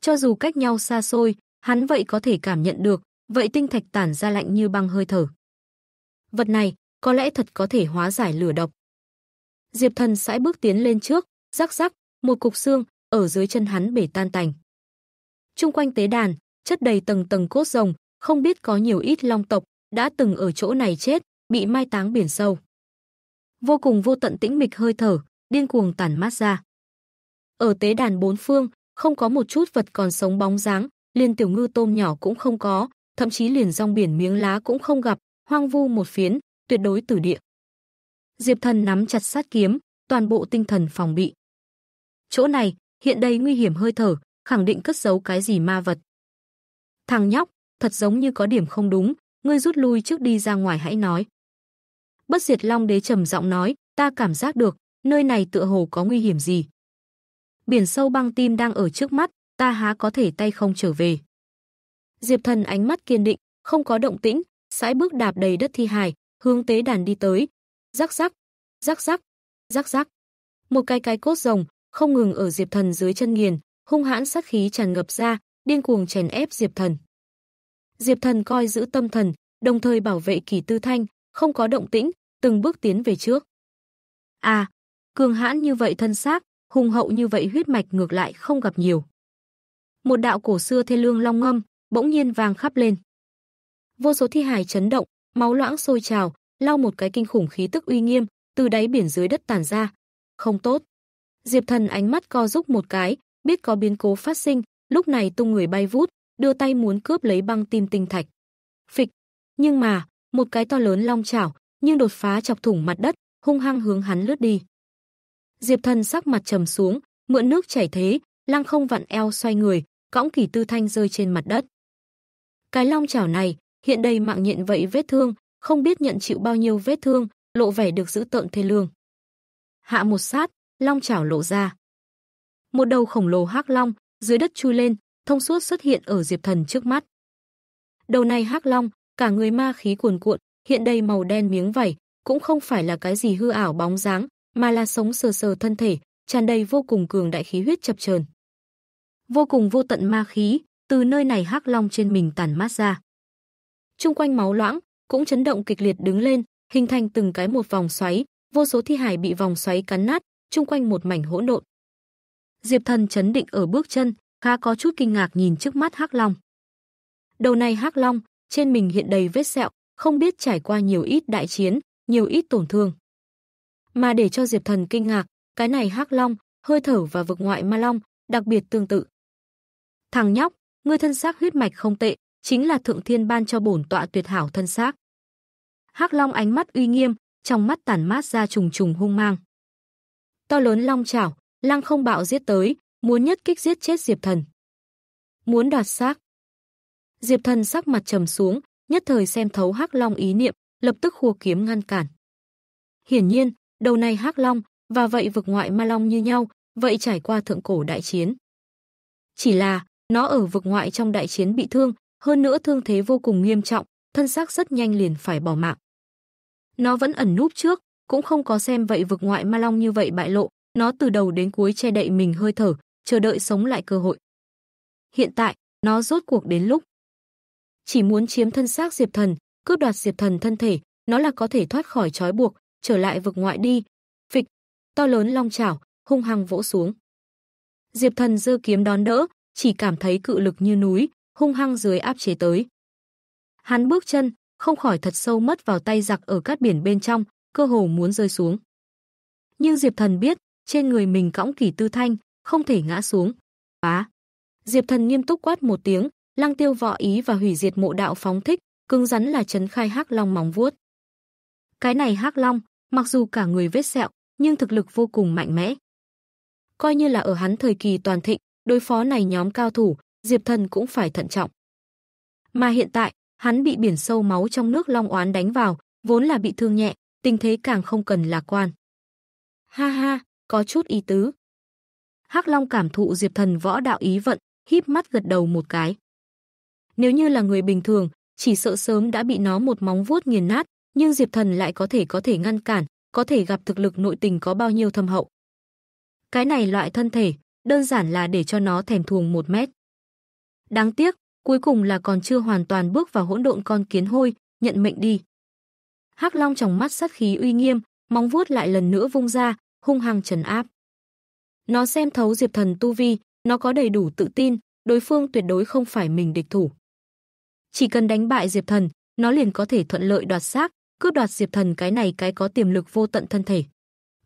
Cho dù cách nhau xa xôi, hắn vậy có thể cảm nhận được, vậy tinh thạch tản ra lạnh như băng hơi thở. Vật này có lẽ thật có thể hóa giải lửa độc. Diệp Thần sải bước tiến lên trước, rắc rắc, một cục xương ở dưới chân hắn bể tan tành. Trung quanh tế đàn, chất đầy tầng tầng cốt rồng, không biết có nhiều ít long tộc đã từng ở chỗ này chết, bị mai táng biển sâu. Vô cùng vô tận tĩnh mịch hơi thở, điên cuồng tản mát ra. Ở tế đàn bốn phương, không có một chút vật còn sống bóng dáng, liền tiểu ngư tôm nhỏ cũng không có, thậm chí liền rong biển miếng lá cũng không gặp, hoang vu một phiến, tuyệt đối tử địa. Diệp Thần nắm chặt sát kiếm, toàn bộ tinh thần phòng bị. Chỗ này, hiện đây nguy hiểm hơi thở, khẳng định cất giấu cái gì ma vật. Thằng nhóc, thật giống như có điểm không đúng, ngươi rút lui trước đi ra ngoài hãy nói. Bất diệt Long Đế trầm giọng nói, ta cảm giác được, nơi này tựa hồ có nguy hiểm gì. Biển sâu băng tim đang ở trước mắt, ta há có thể tay không trở về. Diệp Thần ánh mắt kiên định, không có động tĩnh, sải bước đạp đầy đất thi hài, hướng tế đàn đi tới, Rắc rắc, rắc rắc, rắc rắc. Một cái cái cốt rồng không ngừng ở Diệp Thần dưới chân nghiền, hung hãn sát khí tràn ngập ra, điên cuồng chèn ép Diệp Thần. Diệp Thần coi giữ tâm thần, đồng thời bảo vệ Kỳ Tư Thanh, không có động tĩnh, từng bước tiến về trước. À, cường hãn như vậy thân xác, hùng hậu như vậy huyết mạch ngược lại không gặp nhiều. Một đạo cổ xưa thê lương long ngâm, bỗng nhiên vang khắp lên. Vô số thi hài chấn động, máu loãng sôi trào, lao một cái kinh khủng khí tức uy nghiêm từ đáy biển dưới đất tàn ra. Không tốt. Diệp Thần ánh mắt co rúc một cái, biết có biến cố phát sinh, lúc này tung người bay vút, đưa tay muốn cướp lấy băng tim tinh thạch. Phịch, nhưng mà, một cái to lớn long chảo, nhưng đột phá chọc thủng mặt đất, hung hăng hướng hắn lướt đi. Diệp Thần sắc mặt trầm xuống, mượn nước chảy thế, lăng không vặn eo xoay người, cõng Kỳ Tư Thanh rơi trên mặt đất. Cái long chảo này, hiện đầy mạng nhện vậy vết thương, không biết nhận chịu bao nhiêu vết thương, lộ vẻ được giữ tợn thê lương. Hạ một sát, long chảo lộ ra. Một đầu khổng lồ hắc long, dưới đất chui lên, thông suốt xuất hiện ở Diệp Thần trước mắt. Đầu này hắc long, cả người ma khí cuồn cuộn, hiện đầy màu đen miếng vảy, cũng không phải là cái gì hư ảo bóng dáng, mà là sống sờ sờ thân thể, tràn đầy vô cùng cường đại khí huyết chập chờn. Vô cùng vô tận ma khí, từ nơi này hắc long trên mình tản mát ra. Trung quanh máu loãng, cũng chấn động kịch liệt đứng lên, hình thành từng cái một vòng xoáy, vô số thi hải bị vòng xoáy cắn nát, chung quanh một mảnh hỗn độn. Diệp Thần chấn định ở bước chân, khá có chút kinh ngạc nhìn trước mắt Hắc Long. Đầu này Hắc Long, trên mình hiện đầy vết sẹo, không biết trải qua nhiều ít đại chiến, nhiều ít tổn thương. Mà để cho Diệp Thần kinh ngạc, cái này Hắc Long, hơi thở và vực ngoại Ma Long, đặc biệt tương tự. Thằng nhóc, ngươi thân xác huyết mạch không tệ, chính là thượng thiên ban cho bổn tọa tuyệt hảo thân xác. Hắc Long ánh mắt uy nghiêm, trong mắt tản mát ra trùng trùng hung mang. To lớn long chảo, lăng không bạo giết tới, muốn nhất kích giết chết Diệp Thần. Muốn đoạt xác. Diệp Thần sắc mặt trầm xuống, nhất thời xem thấu Hắc Long ý niệm, lập tức khua kiếm ngăn cản. Hiển nhiên, đầu này Hắc Long và vậy vực ngoại Ma Long như nhau, vậy trải qua thượng cổ đại chiến. Chỉ là, nó ở vực ngoại trong đại chiến bị thương, hơn nữa thương thế vô cùng nghiêm trọng, thân xác rất nhanh liền phải bỏ mạng. Nó vẫn ẩn núp trước, cũng không có xem vậy vực ngoại ma long như vậy bại lộ, nó từ đầu đến cuối che đậy mình hơi thở, chờ đợi sống lại cơ hội. Hiện tại, nó rốt cuộc đến lúc. Chỉ muốn chiếm thân xác Diệp Thần, cướp đoạt Diệp Thần thân thể, nó là có thể thoát khỏi trói buộc, trở lại vực ngoại đi. Phịch, to lớn long chảo, hung hăng vỗ xuống. Diệp Thần giơ kiếm đón đỡ, chỉ cảm thấy cự lực như núi, hung hăng dưới áp chế tới. Hắn bước chân, không khỏi thật sâu mất vào tay giặc ở cát biển bên trong, cơ hồ muốn rơi xuống. Nhưng Diệp Thần biết, trên người mình cõng Kỳ Tư Thanh, không thể ngã xuống. Bá. Diệp Thần nghiêm túc quát một tiếng, Lăng Tiêu võ ý và hủy diệt mộ đạo phóng thích, cứng rắn là chấn khai hắc long móng vuốt. Cái này hắc long, mặc dù cả người vết sẹo, nhưng thực lực vô cùng mạnh mẽ. Coi như là ở hắn thời kỳ toàn thịnh, đối phó này nhóm cao thủ, Diệp Thần cũng phải thận trọng. Mà hiện tại, hắn bị biển sâu máu trong nước long oán đánh vào, vốn là bị thương nhẹ, tình thế càng không cần lạc quan. Ha ha, có chút ý tứ. Hắc Long cảm thụ Diệp Thần võ đạo ý vận, híp mắt gật đầu một cái. Nếu như là người bình thường, chỉ sợ sớm đã bị nó một móng vuốt nghiền nát, nhưng Diệp Thần lại có thể có thể ngăn cản, có thể gặp thực lực nội tình có bao nhiêu thâm hậu. Cái này loại thân thể, đơn giản là để cho nó thèm thuồng một mét. Đáng tiếc, Cuối cùng là còn chưa hoàn toàn bước vào hỗn độn con kiến hôi, nhận mệnh đi. Hắc Long trong mắt sát khí uy nghiêm, móng vuốt lại lần nữa vung ra, hung hăng trấn áp. Nó xem thấu Diệp Thần tu vi, nó có đầy đủ tự tin, đối phương tuyệt đối không phải mình địch thủ. Chỉ cần đánh bại Diệp Thần, nó liền có thể thuận lợi đoạt xác, cướp đoạt Diệp Thần cái này cái có tiềm lực vô tận thân thể.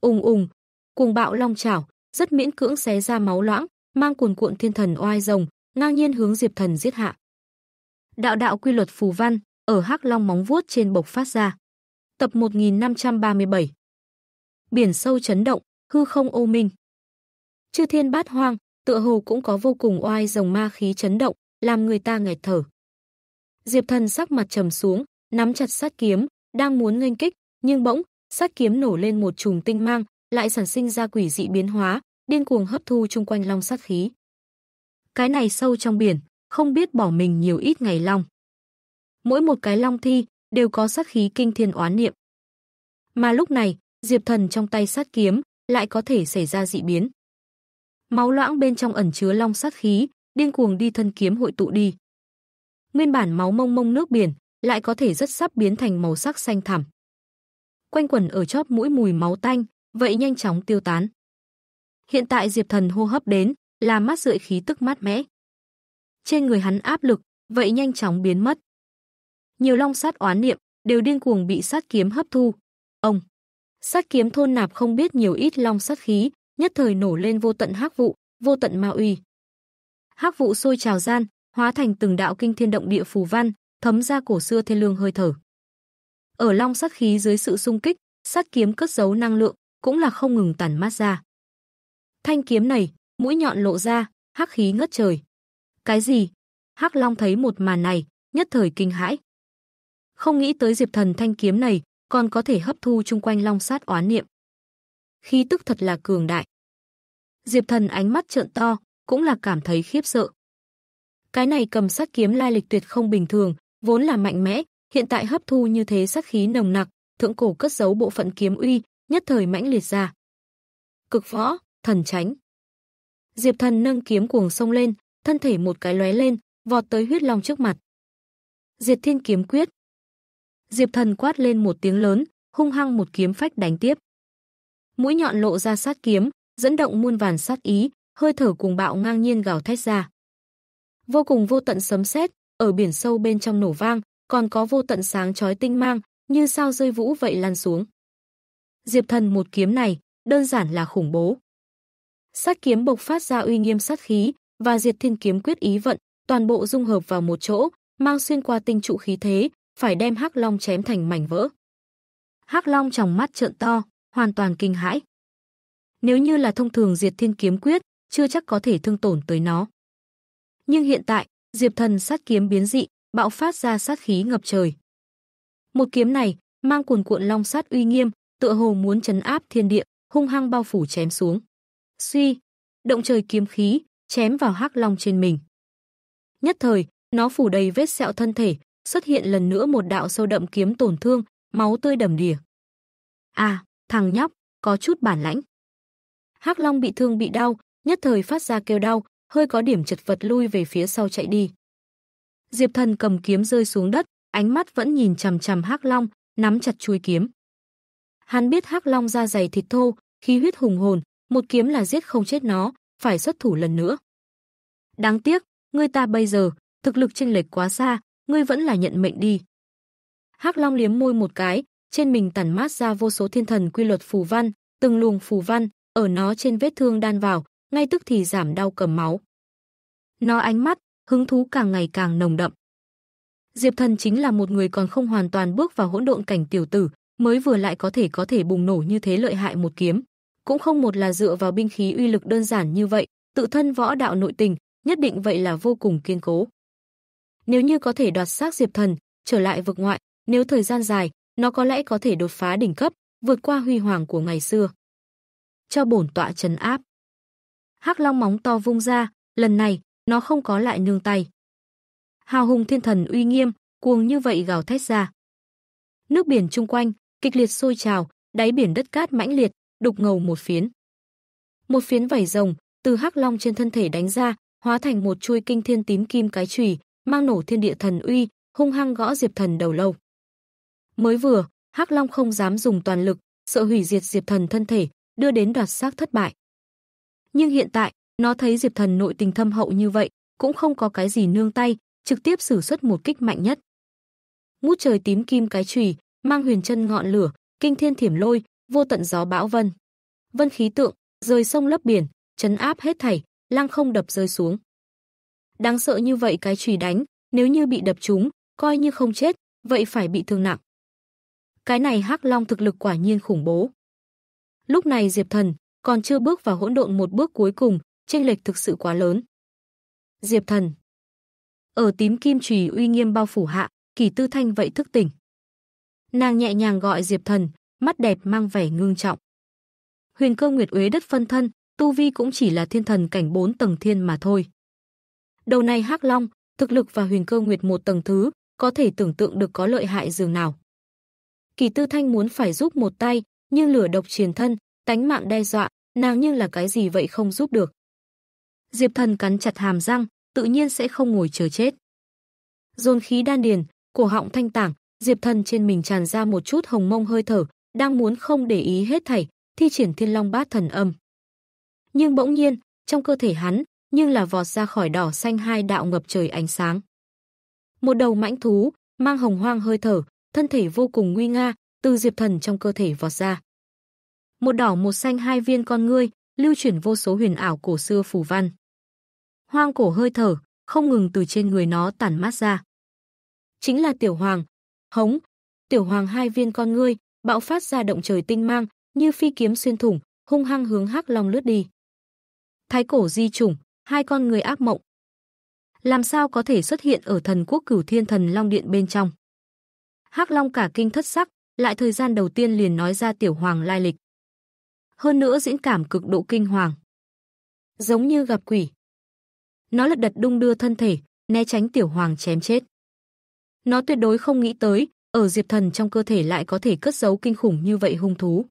Ùng ùng, cuồng bạo long chảo, rất miễn cưỡng xé ra máu loãng, mang cuồn cuộn thiên thần oai rồng, ngang nhiên hướng Diệp Thần giết hạ. Đạo đạo quy luật phù văn ở Hắc Long móng vuốt trên bộc phát ra. Tập 1537. Biển sâu chấn động, hư không ô minh. Chư thiên bát hoang, tựa hồ cũng có vô cùng oai rồng ma khí chấn động, làm người ta nghẹt thở. Diệp Thần sắc mặt trầm xuống, nắm chặt sát kiếm, đang muốn nghênh kích, nhưng bỗng, sát kiếm nổ lên một chùm tinh mang, lại sản sinh ra quỷ dị biến hóa, điên cuồng hấp thu chung quanh long sát khí cái này sâu trong biển, không biết bỏ mình nhiều ít ngày long. Mỗi một cái long thi đều có sát khí kinh thiên oán niệm. Mà lúc này, Diệp Thần trong tay sát kiếm lại có thể xảy ra dị biến. Máu loãng bên trong ẩn chứa long sát khí, điên cuồng đi thân kiếm hội tụ đi. Nguyên bản máu mông mông nước biển lại có thể rất sắp biến thành màu sắc xanh thẳm. Quanh quần ở chóp mũi mùi máu tanh, vậy nhanh chóng tiêu tán. Hiện tại Diệp Thần hô hấp đến, làm mát rượi khí tức mát mẽ. Trên người hắn áp lực, vậy nhanh chóng biến mất. Nhiều long sát oán niệm đều điên cuồng bị sát kiếm hấp thu. Ông sát kiếm thôn nạp không biết nhiều ít long sát khí, nhất thời nổ lên vô tận hắc vụ, vô tận ma uy. Hắc vụ sôi trào gian, hóa thành từng đạo kinh thiên động địa phù văn, thấm ra cổ xưa thiên lương hơi thở. Ở long sát khí dưới sự xung kích, sát kiếm cất giấu năng lượng cũng là không ngừng tản mát ra. Thanh kiếm này mũi nhọn lộ ra, hắc khí ngất trời. Cái gì? Hắc Long thấy một màn này, nhất thời kinh hãi. Không nghĩ tới Diệp Thần thanh kiếm này còn có thể hấp thu chung quanh long sát oán niệm. Khí tức thật là cường đại. Diệp Thần ánh mắt trợn to, cũng là cảm thấy khiếp sợ. Cái này cầm sát kiếm lai lịch tuyệt không bình thường, vốn là mạnh mẽ, hiện tại hấp thu như thế sát khí nồng nặc, thượng cổ cất giấu bộ phận kiếm uy, nhất thời mãnh liệt ra. Cực võ, thần tránh. Diệp Thần nâng kiếm cuồng sông lên, thân thể một cái lóe lên, vọt tới huyết long trước mặt. Diệt Thiên kiếm quyết. Diệp Thần quát lên một tiếng lớn, hung hăng một kiếm phách đánh tiếp. Mũi nhọn lộ ra sát kiếm, dẫn động muôn vàn sát ý, hơi thở cùng bạo ngang nhiên gào thét ra. Vô cùng vô tận sấm sét, ở biển sâu bên trong nổ vang, còn có vô tận sáng chói tinh mang, như sao rơi vũ vậy lan xuống. Diệp Thần một kiếm này, đơn giản là khủng bố sát kiếm bộc phát ra uy nghiêm sát khí và diệt thiên kiếm quyết ý vận, toàn bộ dung hợp vào một chỗ, mang xuyên qua tinh trụ khí thế, phải đem Hắc Long chém thành mảnh vỡ. Hắc Long trong mắt trợn to, hoàn toàn kinh hãi. Nếu như là thông thường diệt thiên kiếm quyết, chưa chắc có thể thương tổn tới nó. Nhưng hiện tại, Diệp Thần sát kiếm biến dị, bạo phát ra sát khí ngập trời. Một kiếm này mang cuồn cuộn long sát uy nghiêm, tựa hồ muốn chấn áp thiên địa, hung hăng bao phủ chém xuống suy, động trời kiếm khí, chém vào hắc long trên mình. Nhất thời, nó phủ đầy vết sẹo thân thể, xuất hiện lần nữa một đạo sâu đậm kiếm tổn thương, máu tươi đầm đìa. À, thằng nhóc, có chút bản lãnh. Hắc Long bị thương bị đau, nhất thời phát ra kêu đau, hơi có điểm chật vật lui về phía sau chạy đi. Diệp Thần cầm kiếm rơi xuống đất, ánh mắt vẫn nhìn chằm chằm Hắc Long, nắm chặt chuôi kiếm. Hắn biết Hắc Long da dày thịt thô, khí huyết hùng hồn, một kiếm là giết không chết nó, phải xuất thủ lần nữa. Đáng tiếc, ngươi ta bây giờ, thực lực chênh lệch quá xa, ngươi vẫn là nhận mệnh đi. Hắc Long liếm môi một cái, trên mình tản mát ra vô số thiên thần quy luật phù văn, từng luồng phù văn ở nó trên vết thương đan vào, ngay tức thì giảm đau cầm máu. Nó ánh mắt, hứng thú càng ngày càng nồng đậm. Diệp Thần chính là một người còn không hoàn toàn bước vào hỗn độn cảnh tiểu tử, mới vừa lại có thể có thể bùng nổ như thế lợi hại một kiếm cũng không một là dựa vào binh khí uy lực đơn giản như vậy, tự thân võ đạo nội tình, nhất định vậy là vô cùng kiên cố. Nếu như có thể đoạt xác Diệp Thần, trở lại vực ngoại, nếu thời gian dài, nó có lẽ có thể đột phá đỉnh cấp, vượt qua huy hoàng của ngày xưa. Cho bổn tọa trấn áp. Hắc Long móng to vung ra, lần này nó không có lại nương tay. Hào hùng thiên thần uy nghiêm, cuồng như vậy gào thét ra. Nước biển chung quanh kịch liệt sôi trào, đáy biển đất cát mãnh liệt, đục ngầu một phiến. Một phiến vảy rồng từ hắc long trên thân thể đánh ra, hóa thành một chuôi kinh thiên tím kim cái chùy, mang nổ thiên địa thần uy, hung hăng gõ Diệp Thần đầu lâu. Mới vừa, hắc long không dám dùng toàn lực, sợ hủy diệt Diệp Thần thân thể, đưa đến đoạt xác thất bại. Nhưng hiện tại, nó thấy Diệp Thần nội tình thâm hậu như vậy, cũng không có cái gì nương tay, trực tiếp sử xuất một kích mạnh nhất. Ngút trời tím kim cái chùy, mang huyền chân ngọn lửa, kinh thiên thiểm lôi, vô tận gió bão vân. Vân khí tượng, rời sông lấp biển, chấn áp hết thảy, lăng không đập rơi xuống. Đáng sợ như vậy cái chùy đánh, nếu như bị đập trúng, coi như không chết, vậy phải bị thương nặng. Cái này Hắc Long thực lực quả nhiên khủng bố. Lúc này Diệp Thần còn chưa bước vào hỗn độn một bước cuối cùng, chênh lệch thực sự quá lớn. Diệp Thần ở tím kim chùy uy nghiêm bao phủ hạ, Kỳ Tư Thanh vậy thức tỉnh. Nàng nhẹ nhàng gọi Diệp Thần, mắt đẹp mang vẻ ngưng trọng. Huyền Cơ Nguyệt Uế đất phân thân, tu vi cũng chỉ là thiên thần cảnh bốn tầng thiên mà thôi. Đầu này Hắc Long, thực lực và Huyền Cơ Nguyệt một tầng thứ, có thể tưởng tượng được có lợi hại dường nào. Kỳ Tư Thanh muốn phải giúp một tay, nhưng lửa độc truyền thân, tánh mạng đe dọa, nàng nhưng là cái gì vậy không giúp được. Diệp Thần cắn chặt hàm răng, tự nhiên sẽ không ngồi chờ chết. Dồn khí đan điền, cổ họng thanh tảng, Diệp Thần trên mình tràn ra một chút hồng mông hơi thở, đang muốn không để ý hết thảy, thi triển Thiên Long Bát Thần Âm. Nhưng bỗng nhiên, trong cơ thể hắn, nhưng là vọt ra khỏi đỏ xanh hai đạo ngập trời ánh sáng. Một đầu mãnh thú, mang hồng hoang hơi thở, thân thể vô cùng nguy nga, từ diệp thần trong cơ thể vọt ra. Một đỏ một xanh hai viên con ngươi, lưu chuyển vô số huyền ảo cổ xưa phù văn. Hoang cổ hơi thở, không ngừng từ trên người nó tản mát ra. Chính là tiểu hoàng, hống, tiểu hoàng hai viên con ngươi, bạo phát ra động trời tinh mang, như phi kiếm xuyên thủng, hung hăng hướng Hắc Long lướt đi. Thái cổ di chủng, hai con người ác mộng. Làm sao có thể xuất hiện ở thần quốc Cửu Thiên Thần Long Điện bên trong? Hắc Long cả kinh thất sắc, lại thời gian đầu tiên liền nói ra tiểu hoàng lai lịch. Hơn nữa diễn cảm cực độ kinh hoàng. Giống như gặp quỷ. Nó lật đật đung đưa thân thể, né tránh tiểu hoàng chém chết. Nó tuyệt đối không nghĩ tới, ở Diệp Thần trong cơ thể lại có thể cất giấu kinh khủng như vậy hung thú.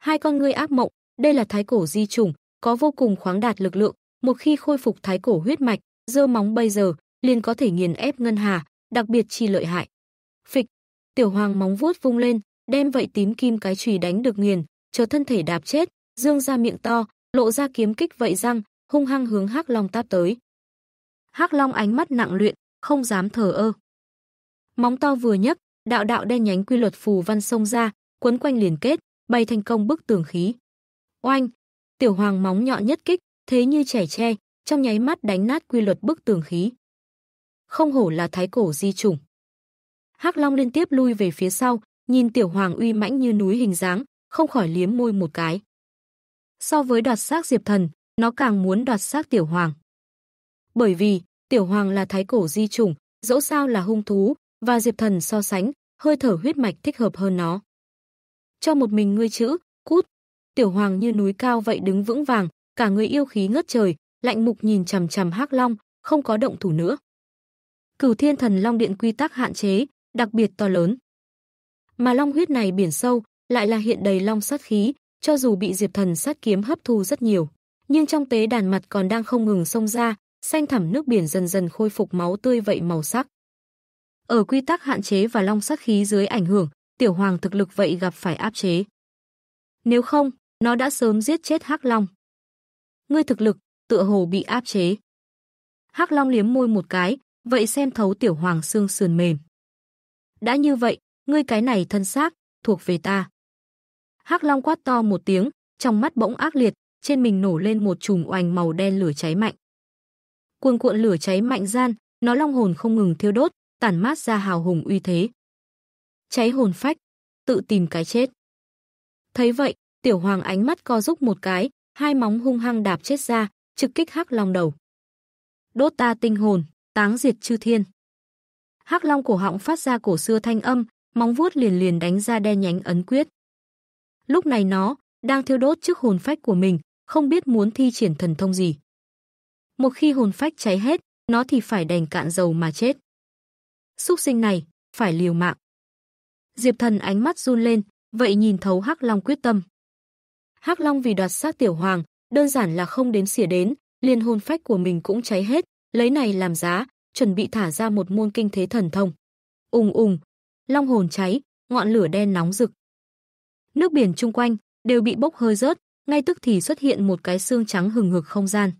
Hai con ngươi ác mộng, đây là thái cổ di chủng, có vô cùng khoáng đạt lực lượng, một khi khôi phục thái cổ huyết mạch, dơ móng bây giờ liền có thể nghiền ép ngân hà, đặc biệt chi lợi hại. Phịch, tiểu hoàng móng vuốt vung lên, đem vậy tím kim cái chùy đánh được nghiền, chờ thân thể đạp chết, dương ra miệng to, lộ ra kiếm kích vậy răng, hung hăng hướng Hắc Long táp tới. Hắc Long ánh mắt nặng luyện, không dám thờ ơ. Móng to vừa nhấc, đạo đạo đen nhánh quy luật phù văn sông ra, quấn quanh liền kết, bay thành công bức tường khí. Oanh, tiểu hoàng móng nhọn nhất kích, thế như chẻ tre, trong nháy mắt đánh nát quy luật bức tường khí. Không hổ là thái cổ di chủng. Hắc Long liên tiếp lui về phía sau, nhìn tiểu hoàng uy mãnh như núi hình dáng, không khỏi liếm môi một cái. So với đoạt xác Diệp Thần, nó càng muốn đoạt xác tiểu hoàng. Bởi vì, tiểu hoàng là thái cổ di chủng, dẫu sao là hung thú, và Diệp Thần so sánh, hơi thở huyết mạch thích hợp hơn nó. Cho một mình ngươi chữ, cút. Tiểu Hoàng như núi cao vậy đứng vững vàng, cả người yêu khí ngất trời, lạnh mục nhìn chằm chằm Hắc Long, không có động thủ nữa. Cửu Thiên Thần Long Điện quy tắc hạn chế, đặc biệt to lớn. Mà long huyết này biển sâu, lại là hiện đầy long sát khí, cho dù bị Diệp Thần sát kiếm hấp thu rất nhiều, nhưng trong tế đàn mặt còn đang không ngừng xông ra, xanh thẳm nước biển dần dần khôi phục máu tươi vậy màu sắc. Ở quy tắc hạn chế và long sát khí dưới ảnh hưởng, tiểu hoàng thực lực vậy gặp phải áp chế. Nếu không, nó đã sớm giết chết Hắc Long. Ngươi thực lực tựa hồ bị áp chế. Hắc Long liếm môi một cái, vậy xem thấu tiểu hoàng xương sườn mềm. Đã như vậy, ngươi cái này thân xác thuộc về ta. Hắc Long quát to một tiếng, trong mắt bỗng ác liệt, trên mình nổ lên một chùm oành màu đen lửa cháy mạnh. Cuồn cuộn lửa cháy mạnh gian, nó long hồn không ngừng thiêu đốt, tản mát ra hào hùng uy thế. Cháy hồn phách, tự tìm cái chết. Thấy vậy, Tiểu Hoàng ánh mắt co rúc một cái, hai móng hung hăng đạp chết ra, trực kích Hắc Long đầu. Đốt ta tinh hồn, táng diệt chư thiên. Hắc Long cổ họng phát ra cổ xưa thanh âm, móng vuốt liền liền đánh ra đen nhánh ấn quyết. Lúc này nó đang thiêu đốt trước hồn phách của mình, không biết muốn thi triển thần thông gì. Một khi hồn phách cháy hết, nó thì phải đành cạn dầu mà chết. Súc sinh này, phải liều mạng. Diệp Thần ánh mắt run lên, vậy nhìn thấu Hắc Long quyết tâm. Hắc Long vì đoạt xác tiểu hoàng, đơn giản là không đến xỉa đến, liền hồn phách của mình cũng cháy hết, lấy này làm giá, chuẩn bị thả ra một môn kinh thế thần thông. Ùng ùng, long hồn cháy, ngọn lửa đen nóng rực. Nước biển chung quanh đều bị bốc hơi rớt, ngay tức thì xuất hiện một cái xương trắng hừng hực không gian.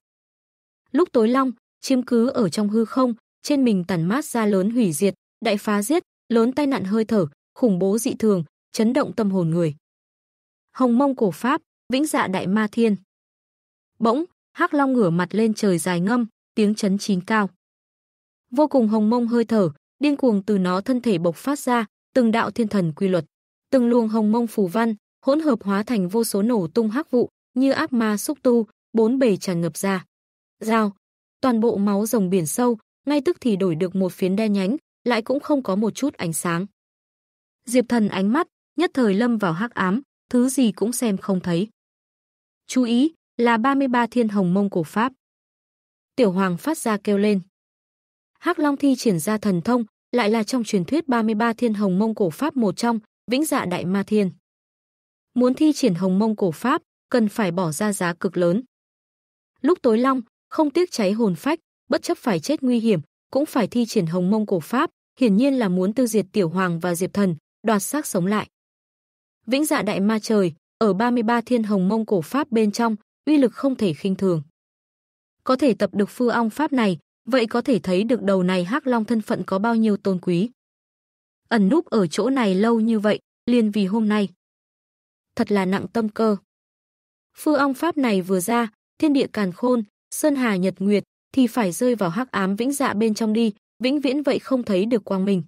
Lúc tối long chiếm cứ ở trong hư không, trên mình tản mát ra lớn hủy diệt, đại phá giết, lớn tai nạn hơi thở, khủng bố dị thường, chấn động tâm hồn người. Hồng Mông cổ pháp, Vĩnh Dạ đại ma thiên. Bỗng, Hắc Long ngửa mặt lên trời dài ngâm, tiếng chấn chín cao. Vô cùng hồng mông hơi thở, điên cuồng từ nó thân thể bộc phát ra, từng đạo thiên thần quy luật, từng luồng hồng mông phù văn, hỗn hợp hóa thành vô số nổ tung hắc vụ, như ác ma xúc tu, bốn bề tràn ngập ra. giao toàn bộ máu rồng biển sâu, ngay tức thì đổi được một phiến đen nhánh, lại cũng không có một chút ánh sáng. Diệp Thần ánh mắt nhất thời lâm vào hắc ám, thứ gì cũng xem không thấy. Chú ý, là 33 thiên hồng mông cổ pháp. Tiểu Hoàng phát ra kêu lên. Hắc Long thi triển ra thần thông, lại là trong truyền thuyết 33 thiên hồng mông cổ pháp một trong, Vĩnh Dạ Đại Ma Thiên. Muốn thi triển hồng mông cổ pháp, cần phải bỏ ra giá cực lớn. Lúc tối long, không tiếc cháy hồn phách, bất chấp phải chết nguy hiểm, cũng phải thi triển hồng mông cổ pháp, hiển nhiên là muốn tiêu diệt tiểu hoàng và diệp thần, đoạt xác sống lại. Vĩnh dạ đại ma trời, ở 33 thiên hồng mông cổ pháp bên trong, uy lực không thể khinh thường. Có thể tập được phư ong pháp này, vậy có thể thấy được đầu này hắc long thân phận có bao nhiêu tôn quý. Ẩn núp ở chỗ này lâu như vậy, liền vì hôm nay. Thật là nặng tâm cơ. phư ong pháp này vừa ra, thiên địa càn khôn, sơn hà nhật nguyệt, thì phải rơi vào hắc ám vĩnh dạ bên trong đi, vĩnh viễn vậy không thấy được quang minh.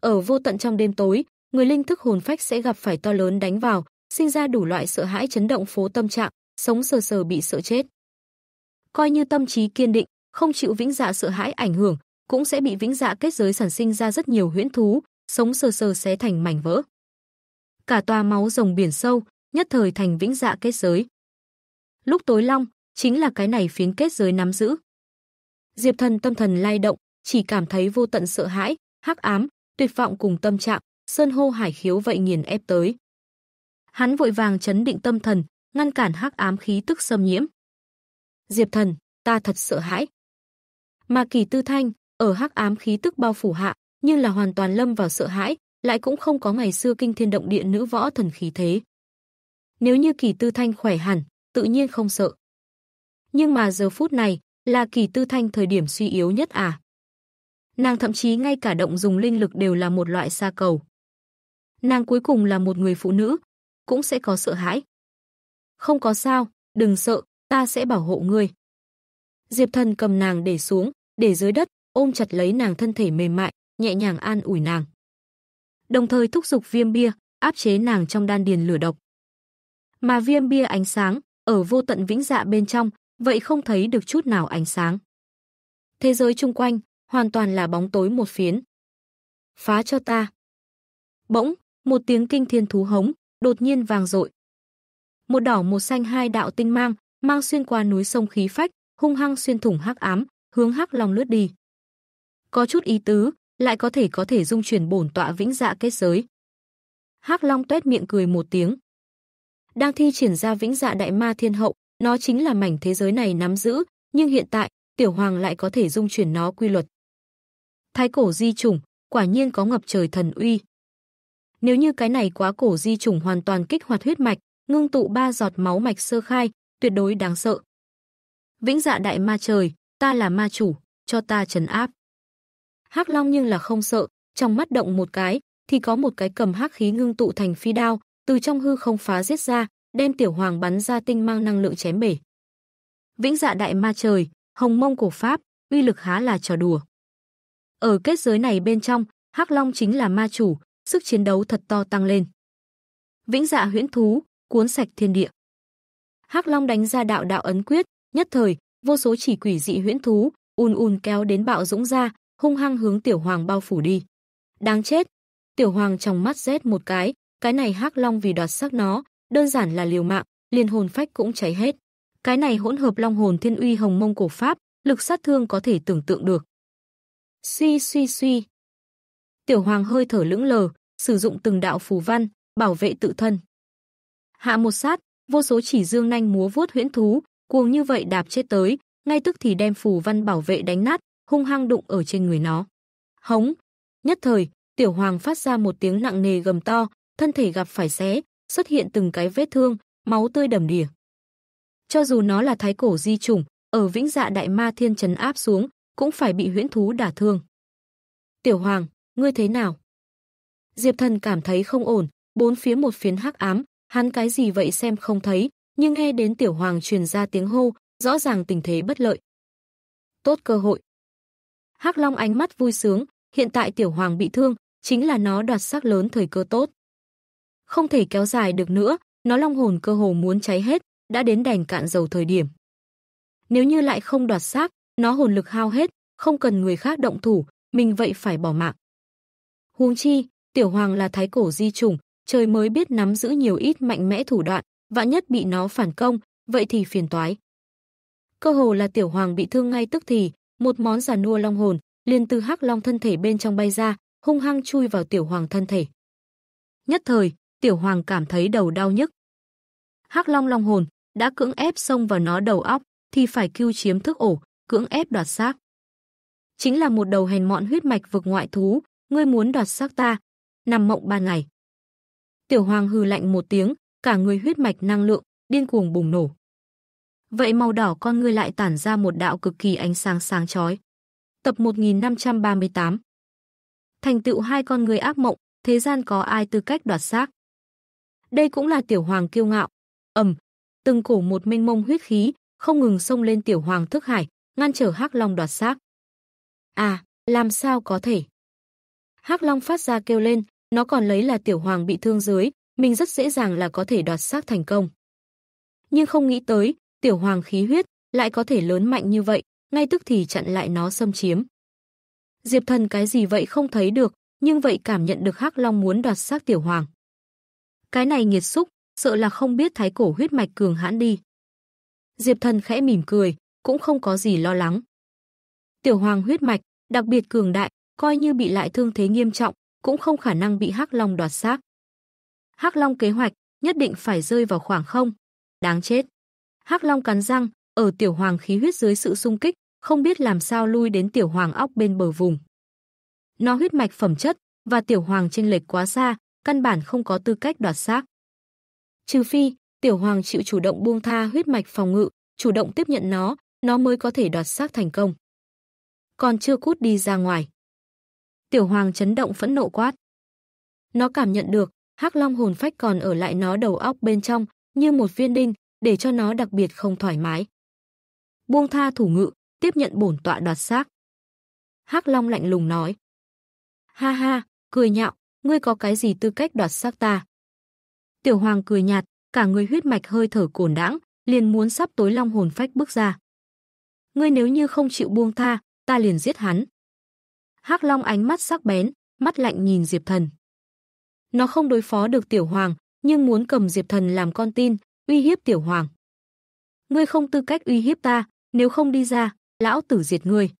Ở vô tận trong đêm tối, người linh thức hồn phách sẽ gặp phải to lớn đánh vào, sinh ra đủ loại sợ hãi chấn động phố tâm trạng, sống sờ sờ bị sợ chết. Coi như tâm trí kiên định, không chịu vĩnh dạ sợ hãi ảnh hưởng, cũng sẽ bị vĩnh dạ kết giới sản sinh ra rất nhiều huyễn thú, sống sờ sờ sẽ thành mảnh vỡ. Cả tòa máu rồng biển sâu, nhất thời thành vĩnh dạ kết giới. Lúc tối long, chính là cái này phiến kết giới nắm giữ. Diệp Thần tâm thần lay động, chỉ cảm thấy vô tận sợ hãi, hắc ám, tuyệt vọng cùng tâm trạng, sơn hô hải khiếu vậy nghiền ép tới. Hắn vội vàng chấn định tâm thần, ngăn cản hắc ám khí tức xâm nhiễm. Diệp Thần, ta thật sợ hãi. Mà Kỳ Tư Thanh, ở hắc ám khí tức bao phủ hạ, nhưng là hoàn toàn lâm vào sợ hãi, lại cũng không có ngày xưa kinh thiên động địa nữ võ thần khí thế. Nếu như Kỳ Tư Thanh khỏe hẳn, tự nhiên không sợ. Nhưng mà giờ phút này, là kỳ tư thanh thời điểm suy yếu nhất à? Nàng thậm chí ngay cả động dùng linh lực đều là một loại xa cầu. Nàng cuối cùng là một người phụ nữ, cũng sẽ có sợ hãi. Không có sao, đừng sợ, ta sẽ bảo hộ ngươi. Diệp thần cầm nàng để xuống, để dưới đất, ôm chặt lấy nàng thân thể mềm mại, nhẹ nhàng an ủi nàng. Đồng thời thúc giục viêm bia, áp chế nàng trong đan điền lửa độc. Mà viêm bia ánh sáng, ở vô tận vĩnh dạ bên trong, vậy không thấy được chút nào ánh sáng. Thế giới chung quanh hoàn toàn là bóng tối một phiến. Phá cho ta. Bỗng, một tiếng kinh thiên thú hống đột nhiên vang dội. Một đỏ một xanh hai đạo tinh mang, mang xuyên qua núi sông khí phách, hung hăng xuyên thủng hắc ám, hướng hắc long lướt đi. Có chút ý tứ, lại có thể có thể dung chuyển bổn tọa vĩnh dạ kết giới. Hắc Long tuét miệng cười một tiếng. Đang thi triển ra vĩnh dạ đại ma thiên hậu, nó chính là mảnh thế giới này nắm giữ, nhưng hiện tại, tiểu hoàng lại có thể dung chuyển nó quy luật. Thái cổ di chủng, quả nhiên có ngập trời thần uy. Nếu như cái này quá cổ di chủng hoàn toàn kích hoạt huyết mạch, ngưng tụ ba giọt máu mạch sơ khai, tuyệt đối đáng sợ. Vĩnh dạ đại ma trời, ta là ma chủ, cho ta trấn áp. Hắc Long nhưng là không sợ, trong mắt động một cái, thì có một cái cầm hắc khí ngưng tụ thành phi đao, từ trong hư không phá giết ra, đem tiểu hoàng bắn ra tinh mang năng lượng chém bể. Vĩnh dạ đại ma trời, hồng mông cổ pháp, uy lực há là trò đùa. Ở kết giới này bên trong, Hắc Long chính là ma chủ, sức chiến đấu thật to tăng lên. Vĩnh dạ huyễn thú, cuốn sạch thiên địa. Hắc Long đánh ra đạo đạo ấn quyết, nhất thời, vô số chỉ quỷ dị huyễn thú, ùn ùn kéo đến bạo dũng ra, hung hăng hướng tiểu hoàng bao phủ đi. Đáng chết! Tiểu hoàng trong mắt rét một cái, cái này Hắc Long vì đoạt sắc nó, đơn giản là liều mạng, liền hồn phách cũng cháy hết. Cái này hỗn hợp long hồn thiên uy hồng mông cổ pháp, lực sát thương có thể tưởng tượng được. Suy suy suy. Tiểu Hoàng hơi thở lững lờ, sử dụng từng đạo phù văn, bảo vệ tự thân. Hạ một sát, vô số chỉ dương nanh múa vuốt huyễn thú, cuồng như vậy đạp chết tới, ngay tức thì đem phù văn bảo vệ đánh nát, hung hăng đụng ở trên người nó. Hống! Nhất thời, Tiểu Hoàng phát ra một tiếng nặng nề gầm to, thân thể gặp phải xé, xuất hiện từng cái vết thương, máu tươi đầm đìa. Cho dù nó là thái cổ di chủng, ở vĩnh dạ đại ma thiên trấn áp xuống, cũng phải bị huyễn thú đả thương. Tiểu Hoàng, ngươi thế nào? Diệp Thần cảm thấy không ổn, bốn phía một phiến hắc ám, hắn cái gì vậy xem không thấy, nhưng nghe đến Tiểu Hoàng truyền ra tiếng hô, rõ ràng tình thế bất lợi. Tốt cơ hội. Hắc Long ánh mắt vui sướng, hiện tại Tiểu Hoàng bị thương, chính là nó đoạt sắc lớn thời cơ tốt không thể kéo dài được nữa, nó long hồn cơ hồ muốn cháy hết, đã đến đèn cạn dầu thời điểm. Nếu như lại không đoạt xác, nó hồn lực hao hết, không cần người khác động thủ, mình vậy phải bỏ mạng. Huống chi, tiểu hoàng là thái cổ di trùng, trời mới biết nắm giữ nhiều ít mạnh mẽ thủ đoạn, vạn nhất bị nó phản công, vậy thì phiền toái. Cơ hồ là tiểu hoàng bị thương ngay tức thì, một món giả nua long hồn liền từ hắc long thân thể bên trong bay ra, hung hăng chui vào tiểu hoàng thân thể. Nhất thời, Tiểu Hoàng cảm thấy đầu đau nhức. Hắc Long Long hồn đã cưỡng ép xông vào nó đầu óc thì phải cưu chiếm thức ổ, cưỡng ép đoạt xác. Chính là một đầu hèn mọn huyết mạch vực ngoại thú, ngươi muốn đoạt xác ta, nằm mộng ba ngày. Tiểu Hoàng hừ lạnh một tiếng, cả người huyết mạch năng lượng điên cuồng bùng nổ. Vậy màu đỏ con ngươi lại tản ra một đạo cực kỳ ánh sáng sáng chói. Tập 1538. Thành tựu hai con người ác mộng, thế gian có ai tư cách đoạt xác? Đây cũng là tiểu hoàng kiêu ngạo. Ầm, từng cổ một mênh mông huyết khí không ngừng xông lên tiểu hoàng thức hải, ngăn trở Hắc Long đoạt xác. À, làm sao có thể? Hắc Long phát ra kêu lên, nó còn lấy là tiểu hoàng bị thương dưới, mình rất dễ dàng là có thể đoạt xác thành công. Nhưng không nghĩ tới, tiểu hoàng khí huyết lại có thể lớn mạnh như vậy, ngay tức thì chặn lại nó xâm chiếm. Diệp Thần cái gì vậy không thấy được, nhưng vậy cảm nhận được Hắc Long muốn đoạt xác tiểu hoàng. Cái này nghiệt xúc, sợ là không biết thái cổ huyết mạch cường hãn đi. Diệp Thần khẽ mỉm cười, cũng không có gì lo lắng. Tiểu hoàng huyết mạch, đặc biệt cường đại, coi như bị lại thương thế nghiêm trọng, cũng không khả năng bị Hắc Long đoạt xác. Hắc Long kế hoạch nhất định phải rơi vào khoảng không. Đáng chết. Hắc Long cắn răng, ở tiểu hoàng khí huyết dưới sự xung kích, không biết làm sao lui đến tiểu hoàng óc bên bờ vùng. Nó huyết mạch phẩm chất và tiểu hoàng chênh lệch quá xa, căn bản không có tư cách đoạt xác. Trừ phi, tiểu hoàng chịu chủ động buông tha huyết mạch phòng ngự, chủ động tiếp nhận nó, nó mới có thể đoạt xác thành công. Còn chưa cút đi ra ngoài. Tiểu hoàng chấn động phẫn nộ quát. Nó cảm nhận được, hắc long hồn phách còn ở lại nó đầu óc bên trong, như một viên đinh, để cho nó đặc biệt không thoải mái. Buông tha thủ ngự, tiếp nhận bổn tọa đoạt xác. Hắc long lạnh lùng nói. Ha ha, cười nhạo, ngươi có cái gì tư cách đoạt xác ta? Tiểu Hoàng cười nhạt, cả người huyết mạch hơi thở cồn đãng, liền muốn sắp tối long hồn phách bước ra. Ngươi nếu như không chịu buông tha, ta liền giết hắn. Hắc Long ánh mắt sắc bén, mắt lạnh nhìn Diệp Thần. Nó không đối phó được Tiểu Hoàng, nhưng muốn cầm Diệp Thần làm con tin, uy hiếp Tiểu Hoàng. Ngươi không tư cách uy hiếp ta, nếu không đi ra, lão tử diệt ngươi.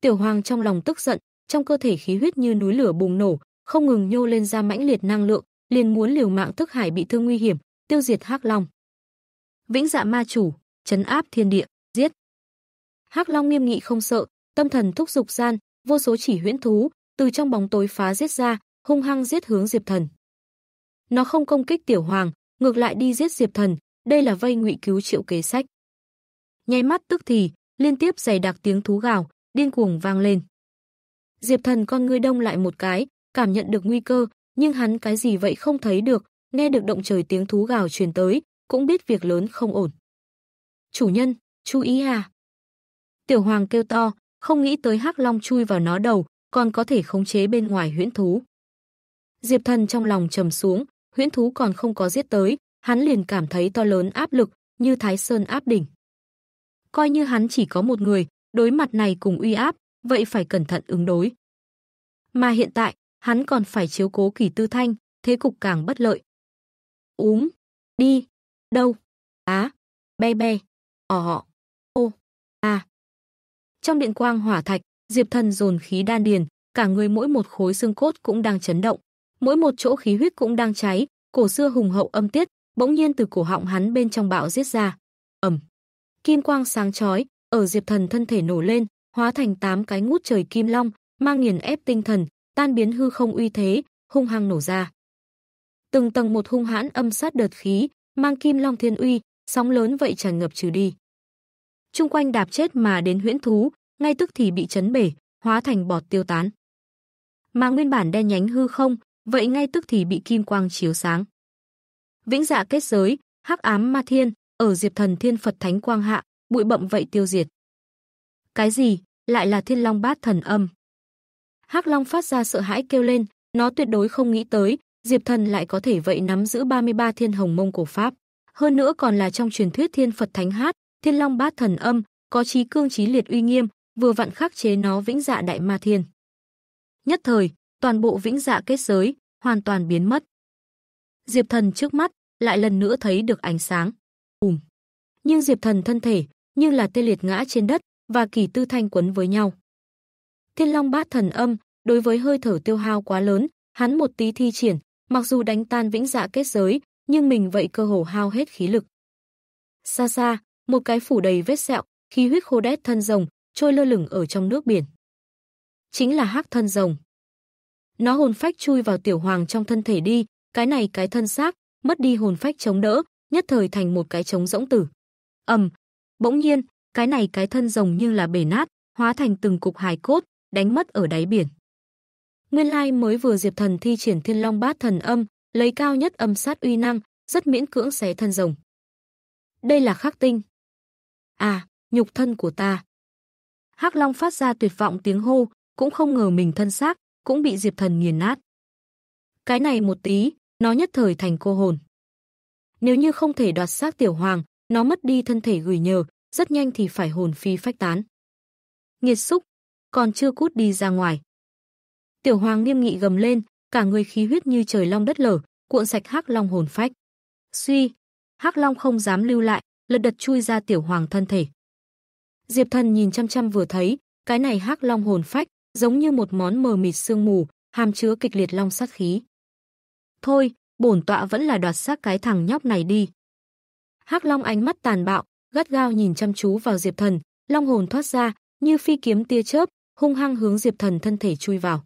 Tiểu Hoàng trong lòng tức giận, trong cơ thể khí huyết như núi lửa bùng nổ, không ngừng nhô lên ra mãnh liệt năng lượng, liền muốn liều mạng thức hải bị thương nguy hiểm, tiêu diệt Hắc Long. Vĩnh Dạ Ma chủ, trấn áp thiên địa, giết. Hắc Long nghiêm nghị không sợ, tâm thần thúc dục gian, vô số chỉ huyễn thú từ trong bóng tối phá giết ra, hung hăng giết hướng Diệp Thần. Nó không công kích Tiểu Hoàng, ngược lại đi giết Diệp Thần, đây là vây ngụy cứu Triệu Kế Sách. Nháy mắt tức thì, liên tiếp dày đặc tiếng thú gào, điên cuồng vang lên. Diệp Thần con ngươi đông lại một cái, cảm nhận được nguy cơ, nhưng hắn cái gì vậy không thấy được, nghe được động trời tiếng thú gào truyền tới, cũng biết việc lớn không ổn. "Chủ nhân, chú ý à." Tiểu Hoàng kêu to, không nghĩ tới Hắc Long chui vào nó đầu, còn có thể khống chế bên ngoài huyễn thú. Diệp Thần trong lòng trầm xuống, huyễn thú còn không có giết tới, hắn liền cảm thấy to lớn áp lực, như Thái Sơn áp đỉnh. Coi như hắn chỉ có một người, đối mặt này cùng uy áp, vậy phải cẩn thận ứng đối. Mà hiện tại, hắn còn phải chiếu cố Kỳ Tư Thanh, thế cục càng bất lợi. Úm, đi, đâu, á, à, be be, ỏ họ, ô, a. À. Trong điện quang hỏa thạch, Diệp Thần dồn khí đan điền, cả người mỗi một khối xương cốt cũng đang chấn động, mỗi một chỗ khí huyết cũng đang cháy, cổ xưa hùng hậu âm tiết, bỗng nhiên từ cổ họng hắn bên trong bạo giết ra. Ầm. Kim quang sáng chói, ở Diệp Thần thân thể nổ lên, hóa thành tám cái ngút trời kim long, mang nghiền ép tinh thần, tan biến hư không uy thế, hung hăng nổ ra. Từng tầng một hung hãn âm sát đợt khí, mang kim long thiên uy, sóng lớn vậy tràn ngập trừ đi. Trung quanh đạp chết mà đến huyễn thú, ngay tức thì bị chấn bể, hóa thành bọt tiêu tán. Mà nguyên bản đen nhánh hư không, vậy ngay tức thì bị kim quang chiếu sáng. Vĩnh dạ kết giới, hắc ám ma thiên, ở Diệp Thần Thiên Phật Thánh Quang hạ, bụi bậm vậy tiêu diệt. Cái gì? Lại là Thiên Long Bát Thần Âm. Hắc Long phát ra sợ hãi kêu lên, nó tuyệt đối không nghĩ tới, Diệp Thần lại có thể vậy nắm giữ 33 thiên hồng mông cổ Pháp. Hơn nữa còn là trong truyền thuyết thiên Phật Thánh Hát, thiên long bát thần âm, có trí cương trí liệt uy nghiêm, vừa vặn khắc chế nó vĩnh dạ đại ma thiên. Nhất thời, toàn bộ vĩnh dạ kết giới, hoàn toàn biến mất. Diệp Thần trước mắt, lại lần nữa thấy được ánh sáng. Ùm! Nhưng Diệp Thần thân thể, như là tê liệt ngã trên đất và kỳ tư thanh quấn với nhau. Thiên Long Bát Thần Âm, đối với hơi thở tiêu hao quá lớn, hắn một tí thi triển, mặc dù đánh tan vĩnh dạ kết giới, nhưng mình vậy cơ hồ hao hết khí lực. Xa xa, một cái phủ đầy vết sẹo, khí huyết khô đét thân rồng, trôi lơ lửng ở trong nước biển. Chính là hắc thân rồng. Nó hồn phách chui vào tiểu hoàng trong thân thể đi, cái này cái thân xác, mất đi hồn phách chống đỡ, nhất thời thành một cái trống rỗng tử. Ầm, bỗng nhiên, cái này cái thân rồng như là bể nát, hóa thành từng cục hài cốt, đánh mất ở đáy biển. Nguyên lai mới vừa Diệp Thần thi triển Thiên Long Bát Thần Âm, lấy cao nhất âm sát uy năng, rất miễn cưỡng xé thân rồng. Đây là khắc tinh. À, nhục thân của ta. Hắc Long phát ra tuyệt vọng tiếng hô, cũng không ngờ mình thân xác cũng bị Diệp Thần nghiền nát. Cái này một tí, nó nhất thời thành cô hồn. Nếu như không thể đoạt xác tiểu hoàng, nó mất đi thân thể gửi nhờ, rất nhanh thì phải hồn phi phách tán. Nghiệt xúc, còn chưa cút đi ra ngoài. Tiểu Hoàng nghiêm nghị gầm lên, cả người khí huyết như trời long đất lở, cuộn sạch Hắc Long hồn phách. Suy, Hắc Long không dám lưu lại, lật đật chui ra Tiểu Hoàng thân thể. Diệp Thần nhìn chăm chăm vừa thấy, cái này Hắc Long hồn phách giống như một món mờ mịt sương mù, hàm chứa kịch liệt long sát khí. Thôi, bổn tọa vẫn là đoạt xác cái thằng nhóc này đi. Hắc Long ánh mắt tàn bạo, gắt gao nhìn chăm chú vào Diệp Thần, long hồn thoát ra, như phi kiếm tia chớp, hung hăng hướng Diệp Thần thân thể chui vào.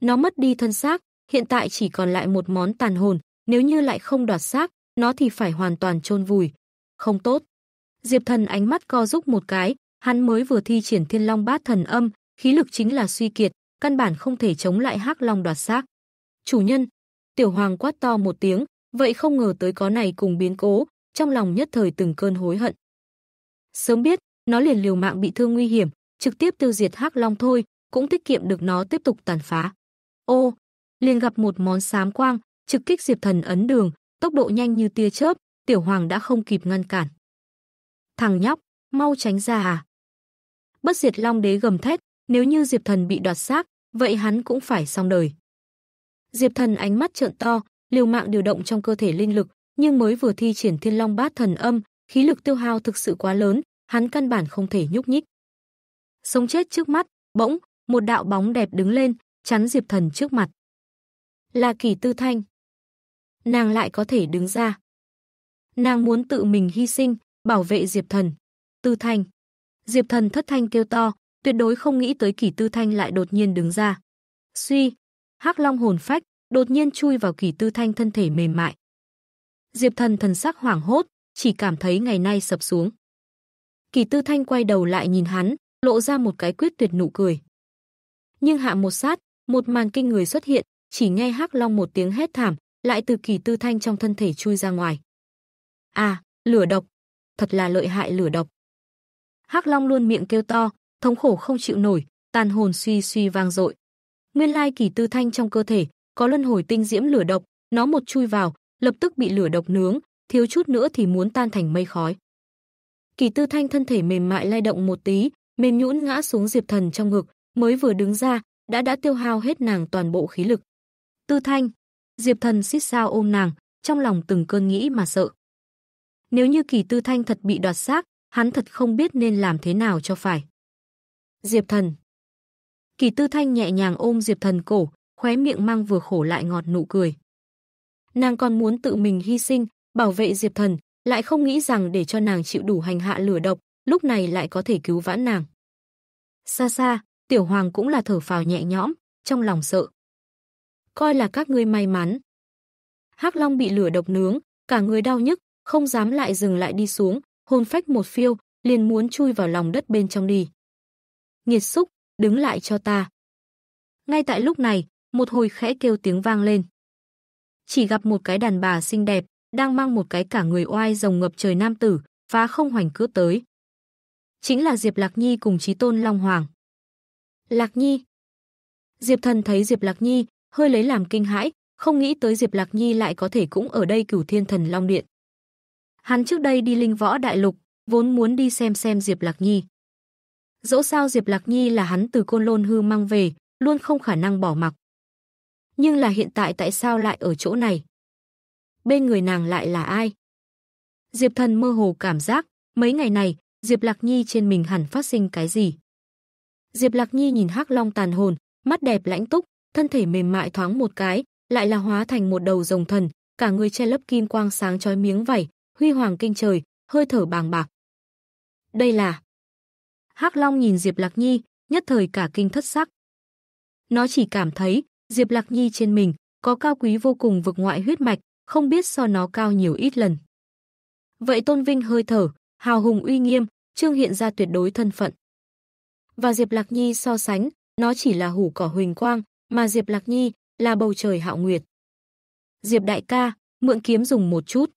Nó mất đi thân xác, hiện tại chỉ còn lại một món tàn hồn, nếu như lại không đoạt xác, nó thì phải hoàn toàn chôn vùi. Không tốt. Diệp Thần ánh mắt co rúc một cái, hắn mới vừa thi triển Thiên Long Bát Thần Âm, khí lực chính là suy kiệt, căn bản không thể chống lại Hắc Long đoạt xác. "Chủ nhân!" Tiểu Hoàng quát to một tiếng, vậy không ngờ tới có này cùng biến cố, trong lòng nhất thời từng cơn hối hận. Sớm biết, nó liền liều mạng bị thương nguy hiểm, trực tiếp tiêu diệt hắc long thôi, cũng tiết kiệm được nó tiếp tục tàn phá. Ô, liền gặp một món xám quang, trực kích Diệp Thần ấn đường, tốc độ nhanh như tia chớp, Tiểu Hoàng đã không kịp ngăn cản. Thằng nhóc, mau tránh ra à. Bất diệt Long Đế gầm thét, nếu như Diệp Thần bị đoạt xác, vậy hắn cũng phải xong đời. Diệp Thần ánh mắt trợn to, liều mạng điều động trong cơ thể linh lực, nhưng mới vừa thi triển Thiên Long Bát Thần Âm, khí lực tiêu hao thực sự quá lớn, hắn căn bản không thể nhúc nhích sống chết trước mắt, bỗng, một đạo bóng đẹp đứng lên, chắn Diệp Thần trước mặt. Là Kỳ Tư Thanh. Nàng lại có thể đứng ra. Nàng muốn tự mình hy sinh, bảo vệ Diệp Thần. Tư Thanh. Diệp Thần thất thanh kêu to, tuyệt đối không nghĩ tới Kỳ Tư Thanh lại đột nhiên đứng ra. Suy, Hắc Long hồn phách đột nhiên chui vào Kỳ Tư Thanh thân thể mềm mại. Diệp Thần thần sắc hoảng hốt, chỉ cảm thấy ngày nay sập xuống. Kỳ Tư Thanh quay đầu lại nhìn hắn, lộ ra một cái quyết tuyệt nụ cười. Nhưng hạ một sát, một màn kinh người xuất hiện, chỉ nghe Hắc Long một tiếng hét thảm, lại từ kỳ tư thanh trong thân thể chui ra ngoài. À, lửa độc, thật là lợi hại lửa độc. Hắc Long luôn miệng kêu to, thống khổ không chịu nổi, tàn hồn suy suy vang dội. Nguyên lai kỳ tư thanh trong cơ thể có luân hồi tinh diễm lửa độc, nó một chui vào, lập tức bị lửa độc nướng, thiếu chút nữa thì muốn tan thành mây khói. Kỳ Tư Thanh thân thể mềm mại lay động một tí, mềm nhũn ngã xuống Diệp Thần trong ngực, mới vừa đứng ra, đã đã tiêu hao hết nàng toàn bộ khí lực. Tư Thanh, Diệp Thần xít sao ôm nàng, trong lòng từng cơn nghĩ mà sợ. Nếu như Kỳ Tư Thanh thật bị đoạt xác, hắn thật không biết nên làm thế nào cho phải. Diệp Thần. Kỳ Tư Thanh nhẹ nhàng ôm Diệp Thần cổ, khóe miệng mang vừa khổ lại ngọt nụ cười. Nàng còn muốn tự mình hy sinh, bảo vệ Diệp Thần, lại không nghĩ rằng để cho nàng chịu đủ hành hạ lửa độc, lúc này lại có thể cứu vãn nàng. Xa xa, tiểu hoàng cũng là thở phào nhẹ nhõm, trong lòng sợ. Coi là các ngươi may mắn. Hắc Long bị lửa độc nướng, cả người đau nhức, không dám lại dừng lại đi xuống, hồn phách một phiêu, liền muốn chui vào lòng đất bên trong đi. Nghiệt xúc, đứng lại cho ta. Ngay tại lúc này, một hồi khẽ kêu tiếng vang lên. Chỉ gặp một cái đàn bà xinh đẹp, đang mang một cái cả người oai rồng ngập trời nam tử, phá không hoành cướp tới chính là Diệp Lạc Nhi cùng Chí Tôn Long Hoàng. Lạc Nhi. Diệp Thần thấy Diệp Lạc Nhi, hơi lấy làm kinh hãi, không nghĩ tới Diệp Lạc Nhi lại có thể cũng ở đây Cửu Thiên Thần Long Điện. Hắn trước đây đi Linh Võ Đại Lục, vốn muốn đi xem xem Diệp Lạc Nhi. Dẫu sao Diệp Lạc Nhi là hắn từ Côn Lôn hư mang về, luôn không khả năng bỏ mặc. Nhưng là hiện tại tại sao lại ở chỗ này? Bên người nàng lại là ai? Diệp Thần mơ hồ cảm giác, mấy ngày này Diệp Lạc Nhi trên mình hẳn phát sinh cái gì. Diệp Lạc Nhi nhìn Hắc Long tàn hồn, mắt đẹp lãnh túc, thân thể mềm mại thoáng một cái, lại là hóa thành một đầu rồng thần, cả người che lấp kim quang sáng chói miếng vảy, huy hoàng kinh trời, hơi thở bàng bạc. Đây là Hắc Long nhìn Diệp Lạc Nhi, nhất thời cả kinh thất sắc. Nó chỉ cảm thấy Diệp Lạc Nhi trên mình có cao quý vô cùng vực ngoại huyết mạch, không biết so nó cao nhiều ít lần. Vậy tôn vinh hơi thở, hào hùng uy nghiêm, trương hiện ra tuyệt đối thân phận. Và Diệp Lạc Nhi so sánh, nó chỉ là hủ cỏ huỳnh quang, mà Diệp Lạc Nhi là bầu trời hạo nguyệt. Diệp đại ca, mượn kiếm dùng một chút.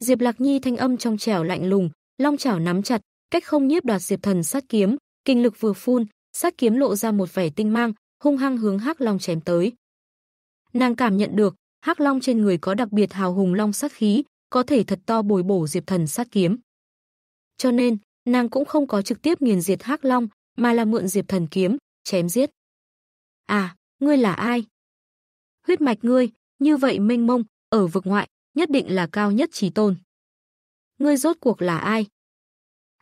Diệp Lạc Nhi thanh âm trong trẻo lạnh lùng, long chảo nắm chặt, cách không nhiếp đoạt Diệp Thần sát kiếm, kinh lực vừa phun, sát kiếm lộ ra một vẻ tinh mang, hung hăng hướng Hắc Long chém tới. Nàng cảm nhận được, Hắc Long trên người có đặc biệt hào hùng long sát khí, có thể thật to bồi bổ Diệp Thần sát kiếm. Cho nên, nàng cũng không có trực tiếp nghiền diệt Hắc Long, mà là mượn Diệp Thần kiếm, chém giết. À, ngươi là ai? Huyết mạch ngươi, như vậy mênh mông, ở vực ngoại, nhất định là cao nhất trí tôn. Ngươi rốt cuộc là ai?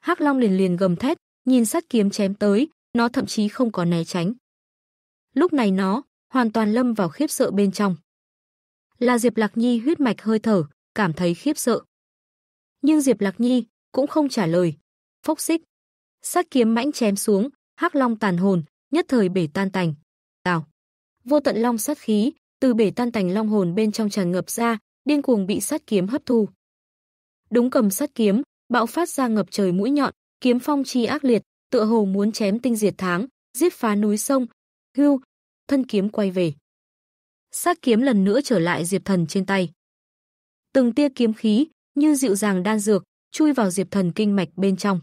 Hắc Long liền liền gầm thét, nhìn sát kiếm chém tới, nó thậm chí không có né tránh. Lúc này nó hoàn toàn lâm vào khiếp sợ bên trong. Là Diệp Lạc Nhi huyết mạch hơi thở, cảm thấy khiếp sợ. Nhưng Diệp Lạc Nhi cũng không trả lời. Phốc xích, sát kiếm mãnh chém xuống, hắc long tàn hồn, nhất thời bể tan tành. Tào, vô tận long sát khí từ bể tan tành long hồn bên trong tràn ngập ra, điên cuồng bị sát kiếm hấp thu. Đúng cầm sát kiếm, bạo phát ra ngập trời mũi nhọn, kiếm phong chi ác liệt, tựa hồ muốn chém tinh diệt tháng, giết phá núi sông. Hưu, thân kiếm quay về. Sát kiếm lần nữa trở lại Diệp Thần trên tay. Từng tia kiếm khí như dịu dàng đan dược, chui vào diệp thần kinh mạch bên trong.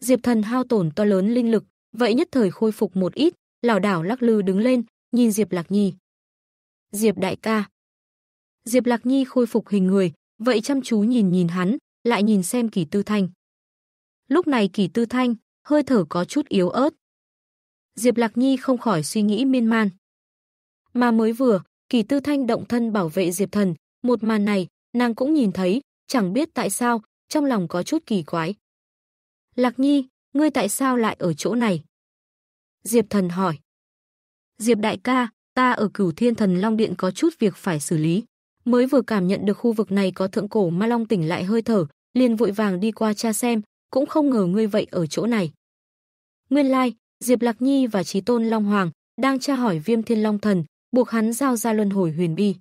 Diệp thần hao tổn to lớn linh lực, vậy nhất thời khôi phục một ít, lảo đảo lắc lư đứng lên, nhìn Diệp Lạc Nhi. Diệp đại ca. Diệp Lạc Nhi khôi phục hình người, vậy chăm chú nhìn nhìn hắn, lại nhìn xem Kỳ Tư Thanh. Lúc này Kỳ Tư Thanh, hơi thở có chút yếu ớt. Diệp Lạc Nhi không khỏi suy nghĩ miên man. Mà mới vừa, Kỳ Tư Thanh động thân bảo vệ Diệp Thần, một màn này, nàng cũng nhìn thấy, chẳng biết tại sao, trong lòng có chút kỳ quái. Lạc Nhi, ngươi tại sao lại ở chỗ này? Diệp Thần hỏi. Diệp đại ca, ta ở cửu thiên thần Long Điện có chút việc phải xử lý. Mới vừa cảm nhận được khu vực này có thượng cổ ma long tỉnh lại hơi thở, liền vội vàng đi qua cha xem, cũng không ngờ ngươi vậy ở chỗ này. Nguyên lai, like, Diệp Lạc Nhi và trí Tôn Long Hoàng đang tra hỏi Viêm Thiên Long Thần, buộc hắn giao ra luân hồi huyền bi.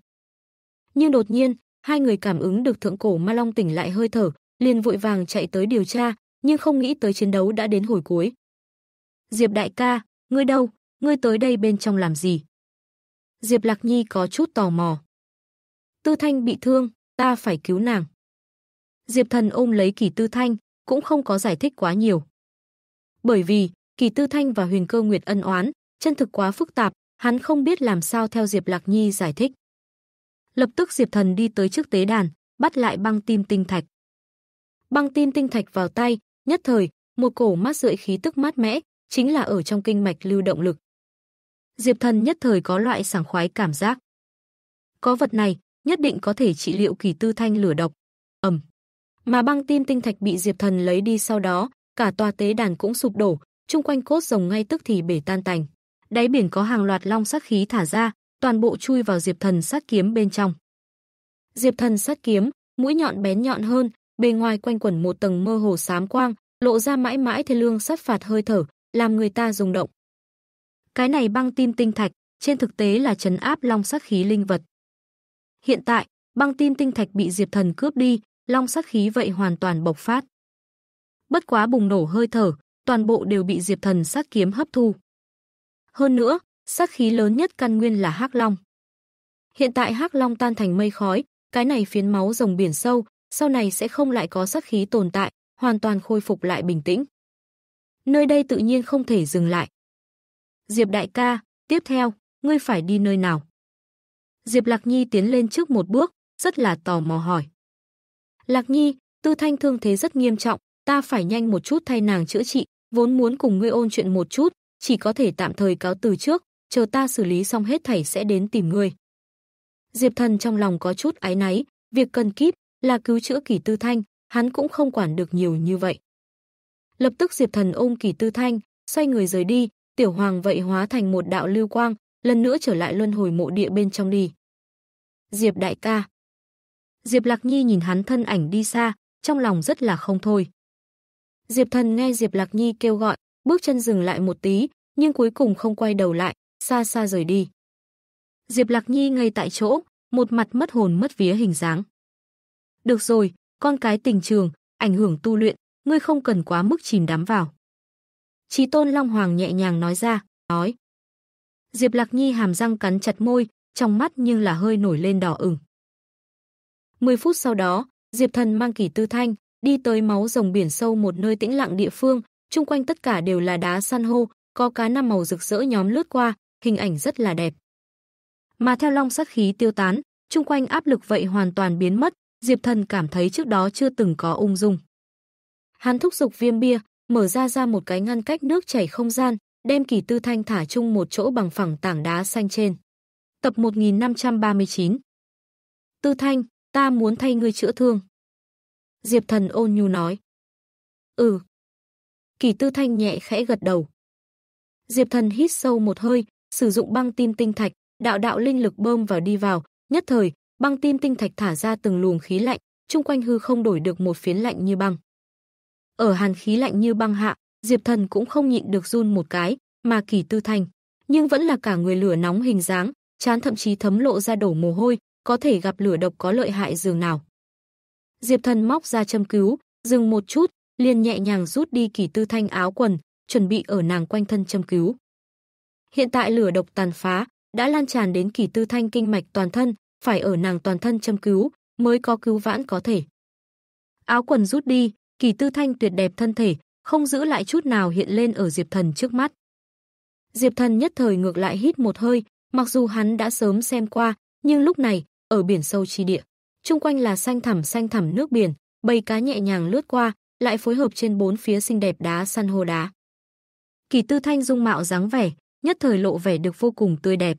Nhưng đột nhiên, hai người cảm ứng được thượng cổ ma long tỉnh lại hơi thở, liền vội vàng chạy tới điều tra, nhưng không nghĩ tới chiến đấu đã đến hồi cuối. Diệp đại ca, ngươi đâu, ngươi tới đây bên trong làm gì? Diệp Lạc Nhi có chút tò mò. Tư Thanh bị thương, ta phải cứu nàng. Diệp Thần ôm lấy Kỳ Tư Thanh, cũng không có giải thích quá nhiều. Bởi vì, Kỳ Tư Thanh và Huyền Cơ Nguyệt ân oán, chân thực quá phức tạp, hắn không biết làm sao theo Diệp Lạc Nhi giải thích. Lập tức Diệp Thần đi tới trước tế đàn, bắt lại băng tim tinh thạch băng tin tinh thạch vào tay, nhất thời, một cổ mát rượi khí tức mát mẽ, chính là ở trong kinh mạch lưu động lực. Diệp Thần nhất thời có loại sảng khoái cảm giác. Có vật này, nhất định có thể trị liệu kỳ tư thanh lửa độc. Ầm. Mà băng tin tinh thạch bị Diệp Thần lấy đi sau đó, cả tòa tế đàn cũng sụp đổ, chung quanh cốt rồng ngay tức thì bể tan tành. Đáy biển có hàng loạt long sát khí thả ra, toàn bộ chui vào Diệp Thần sát kiếm bên trong. Diệp Thần sát kiếm, mũi nhọn bén nhọn hơn, bề ngoài quanh quẩn một tầng mơ hồ xám quang, lộ ra mãi mãi thê lương sát phạt hơi thở, làm người ta rung động. Cái này băng tim tinh thạch, trên thực tế là trấn áp long sát khí linh vật. Hiện tại, băng tim tinh thạch bị Diệp Thần cướp đi, long sát khí vậy hoàn toàn bộc phát. Bất quá bùng nổ hơi thở, toàn bộ đều bị Diệp Thần sát kiếm hấp thu. Hơn nữa, sát khí lớn nhất căn nguyên là Hắc Long. Hiện tại Hắc Long tan thành mây khói, cái này phiến máu rồng biển sâu, sau này sẽ không lại có sát khí tồn tại, hoàn toàn khôi phục lại bình tĩnh. Nơi đây tự nhiên không thể dừng lại. Diệp đại ca, tiếp theo, ngươi phải đi nơi nào? Diệp Lạc Nhi tiến lên trước một bước, rất là tò mò hỏi. Lạc Nhi, tư thanh thương thế rất nghiêm trọng, ta phải nhanh một chút thay nàng chữa trị, vốn muốn cùng ngươi ôn chuyện một chút, chỉ có thể tạm thời cáo từ trước, chờ ta xử lý xong hết thảy sẽ đến tìm ngươi. Diệp Thần trong lòng có chút áy náy, việc cần kíp, là cứu chữa Kỳ Tư Thanh, hắn cũng không quản được nhiều như vậy. Lập tức Diệp Thần ôm Kỳ Tư Thanh, xoay người rời đi, Tiểu Hoàng vậy hóa thành một đạo lưu quang, lần nữa trở lại luân hồi mộ địa bên trong đi. Diệp đại ca. Diệp Lạc Nhi nhìn hắn thân ảnh đi xa, trong lòng rất là không thôi. Diệp Thần nghe Diệp Lạc Nhi kêu gọi, bước chân dừng lại một tí, nhưng cuối cùng không quay đầu lại, xa xa rời đi. Diệp Lạc Nhi ngay tại chỗ, một mặt mất hồn mất vía hình dáng. Được rồi, con cái tình trường, ảnh hưởng tu luyện, ngươi không cần quá mức chìm đắm vào. Chí tôn Long Hoàng nhẹ nhàng nói ra, nói. Diệp Lạc Nhi hàm răng cắn chặt môi, trong mắt nhưng là hơi nổi lên đỏ ửng. Mười phút sau đó, Diệp Thần mang kỳ tư thanh, đi tới máu rồng biển sâu một nơi tĩnh lặng địa phương, chung quanh tất cả đều là đá san hô, có cá năm màu rực rỡ nhóm lướt qua, hình ảnh rất là đẹp. Mà theo long sát khí tiêu tán, chung quanh áp lực vậy hoàn toàn biến mất, Diệp Thần cảm thấy trước đó chưa từng có ung dung. Hắn thúc giục viêm bia, mở ra ra một cái ngăn cách nước chảy không gian, đem kỳ tư thanh thả chung một chỗ bằng phẳng tảng đá xanh trên. Tập 1539 Tư thanh, ta muốn thay ngươi chữa thương. Diệp thần ôn nhu nói. Ừ. Kỳ tư thanh nhẹ khẽ gật đầu. Diệp thần hít sâu một hơi, sử dụng băng tim tinh thạch, đạo đạo linh lực bơm vào đi vào, nhất thời, băng tim tinh thạch thả ra từng luồng khí lạnh, chung quanh hư không đổi được một phiến lạnh như băng. Ở hàn khí lạnh như băng hạ, Diệp Thần cũng không nhịn được run một cái, mà Kỳ Tư Thanh, nhưng vẫn là cả người lửa nóng hình dáng, chán thậm chí thấm lộ ra đổ mồ hôi, có thể gặp lửa độc có lợi hại dường nào. Diệp Thần móc ra châm cứu, dừng một chút, liền nhẹ nhàng rút đi Kỳ Tư Thanh áo quần, chuẩn bị ở nàng quanh thân châm cứu. Hiện tại lửa độc tàn phá, đã lan tràn đến Kỳ Tư Thanh kinh mạch toàn thân, phải ở nàng toàn thân châm cứu, mới có cứu vãn có thể. Áo quần rút đi, kỳ tư thanh tuyệt đẹp thân thể, không giữ lại chút nào hiện lên ở Diệp Thần trước mắt. Diệp Thần nhất thời ngược lại hít một hơi, mặc dù hắn đã sớm xem qua, nhưng lúc này, ở biển sâu chi địa, chung quanh là xanh thẳm xanh thẳm nước biển, bầy cá nhẹ nhàng lướt qua, lại phối hợp trên bốn phía xinh đẹp đá san hô đá. Kỳ Tư Thanh dung mạo dáng vẻ, nhất thời lộ vẻ được vô cùng tươi đẹp.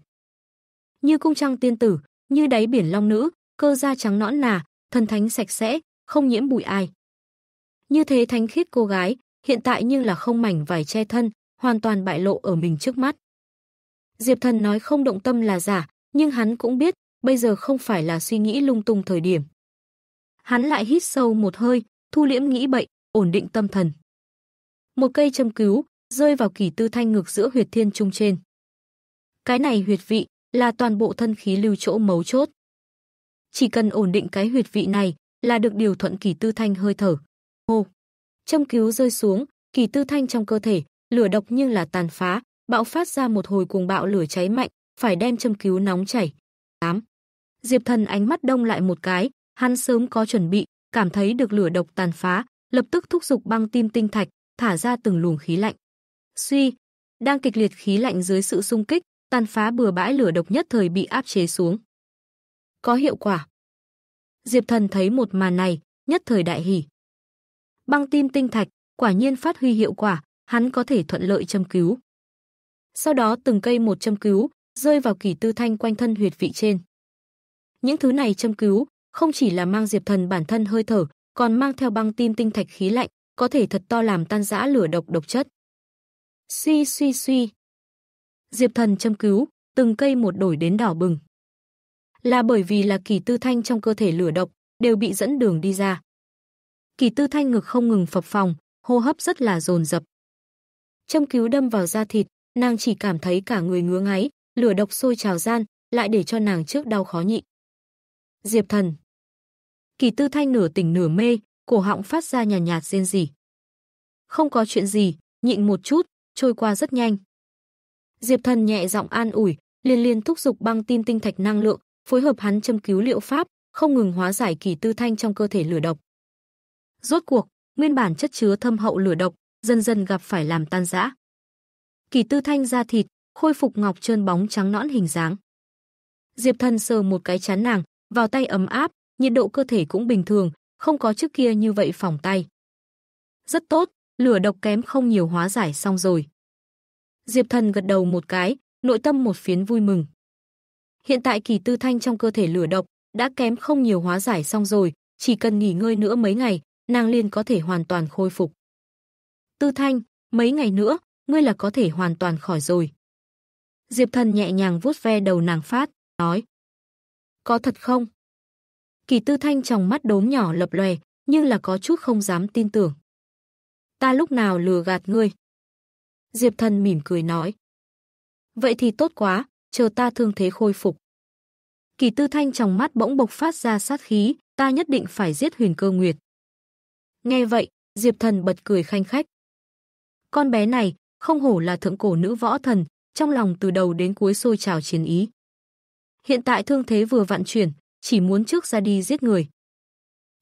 Như cung trăng tiên tử, như đáy biển long nữ, cơ da trắng nõn nà, thân thánh sạch sẽ, không nhiễm bụi ai. Như thế thánh khiết cô gái, hiện tại nhưng là không mảnh vải che thân, hoàn toàn bại lộ ở mình trước mắt. Diệp Thần nói không động tâm là giả, nhưng hắn cũng biết, bây giờ không phải là suy nghĩ lung tung thời điểm. Hắn lại hít sâu một hơi, thu liễm nghĩ bậy, ổn định tâm thần. Một cây châm cứu rơi vào kỳ tư thanh ngực giữa huyệt thiên trung trên. Cái này huyệt vị, là toàn bộ thân khí lưu chỗ mấu chốt. Chỉ cần ổn định cái huyệt vị này là được điều thuận kỳ tư thanh hơi thở. Hô! Châm cứu rơi xuống, kỳ tư thanh trong cơ thể, lửa độc nhưng là tàn phá, bạo phát ra một hồi cuồng bạo lửa cháy mạnh, phải đem châm cứu nóng chảy. 8. Diệp Thần ánh mắt đông lại một cái, hắn sớm có chuẩn bị, cảm thấy được lửa độc tàn phá, lập tức thúc giục băng tim tinh thạch, thả ra từng luồng khí lạnh. Suy, đang kịch liệt khí lạnh dưới sự xung kích, tàn phá bừa bãi lửa độc nhất thời bị áp chế xuống. Có hiệu quả. Diệp Thần thấy một màn này, nhất thời đại hỉ. Băng tim tinh thạch, quả nhiên phát huy hiệu quả, hắn có thể thuận lợi châm cứu. Sau đó từng cây một châm cứu, rơi vào kỳ tư thanh quanh thân huyệt vị trên. Những thứ này châm cứu, không chỉ là mang Diệp Thần bản thân hơi thở, còn mang theo băng tim tinh thạch khí lạnh, có thể thật to làm tan rã lửa độc độc chất. Suy suy suy, Diệp Thần châm cứu, từng cây một đổi đến đỏ bừng. Là bởi vì là kỳ tư thanh trong cơ thể lửa độc, đều bị dẫn đường đi ra. Kỳ tư thanh ngực không ngừng phập phòng, hô hấp rất là dồn dập. Châm cứu đâm vào da thịt, nàng chỉ cảm thấy cả người ngứa ngáy, lửa độc sôi trào gian, lại để cho nàng trước đau khó nhịn. Diệp Thần. Kỳ Tư Thanh nửa tỉnh nửa mê, cổ họng phát ra nhàn nhạt rên gì, Không có chuyện gì, nhịn một chút, trôi qua rất nhanh. Diệp Thần nhẹ giọng an ủi, liên liên thúc dục băng tin tinh thạch năng lượng, phối hợp hắn châm cứu liệu pháp, không ngừng hóa giải kỳ tư thanh trong cơ thể lửa độc. Rốt cuộc, nguyên bản chất chứa thâm hậu lửa độc, dần dần gặp phải làm tan rã. Kỳ tư thanh ra thịt, khôi phục ngọc trơn bóng trắng nõn hình dáng. Diệp Thần sờ một cái chán nàng, vào tay ấm áp, nhiệt độ cơ thể cũng bình thường, không có trước kia như vậy phòng tay. Rất tốt, lửa độc kém không nhiều hóa giải xong rồi. Diệp Thần gật đầu một cái, nội tâm một phiến vui mừng. Hiện tại kỳ tư thanh trong cơ thể lửa độc đã kém không nhiều hóa giải xong rồi, chỉ cần nghỉ ngơi nữa mấy ngày, nàng liền có thể hoàn toàn khôi phục. Tư Thanh, mấy ngày nữa, ngươi là có thể hoàn toàn khỏi rồi. Diệp Thần nhẹ nhàng vuốt ve đầu nàng phát, nói. Có thật không? Kỳ Tư Thanh trong mắt đốm nhỏ lập lòe, nhưng là có chút không dám tin tưởng. Ta lúc nào lừa gạt ngươi? Diệp Thần mỉm cười nói. Vậy thì tốt quá, chờ ta thương thế khôi phục. Kỳ Tư Thanh trong mắt bỗng bộc phát ra sát khí, ta nhất định phải giết Huyền Cơ Nguyệt. Nghe vậy, Diệp Thần bật cười khanh khách. Con bé này, không hổ là thượng cổ nữ võ thần, trong lòng từ đầu đến cuối sôi trào chiến ý. Hiện tại thương thế vừa vặn chuyển, chỉ muốn trước ra đi giết người.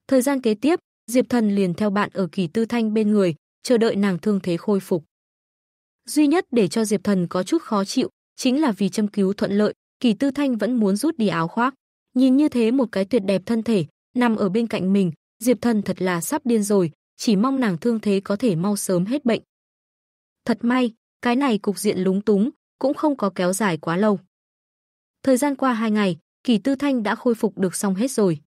Thời gian kế tiếp, Diệp Thần liền theo bạn ở Kỳ Tư Thanh bên người, chờ đợi nàng thương thế khôi phục. Duy nhất để cho Diệp Thần có chút khó chịu chính là vì châm cứu thuận lợi, Kỳ Tư Thanh vẫn muốn rút đi áo khoác. Nhìn như thế một cái tuyệt đẹp thân thể nằm ở bên cạnh mình, Diệp Thần thật là sắp điên rồi, chỉ mong nàng thương thế có thể mau sớm hết bệnh. Thật may, cái này cục diện lúng túng cũng không có kéo dài quá lâu. Thời gian qua hai ngày, Kỳ Tư Thanh đã khôi phục được xong hết rồi.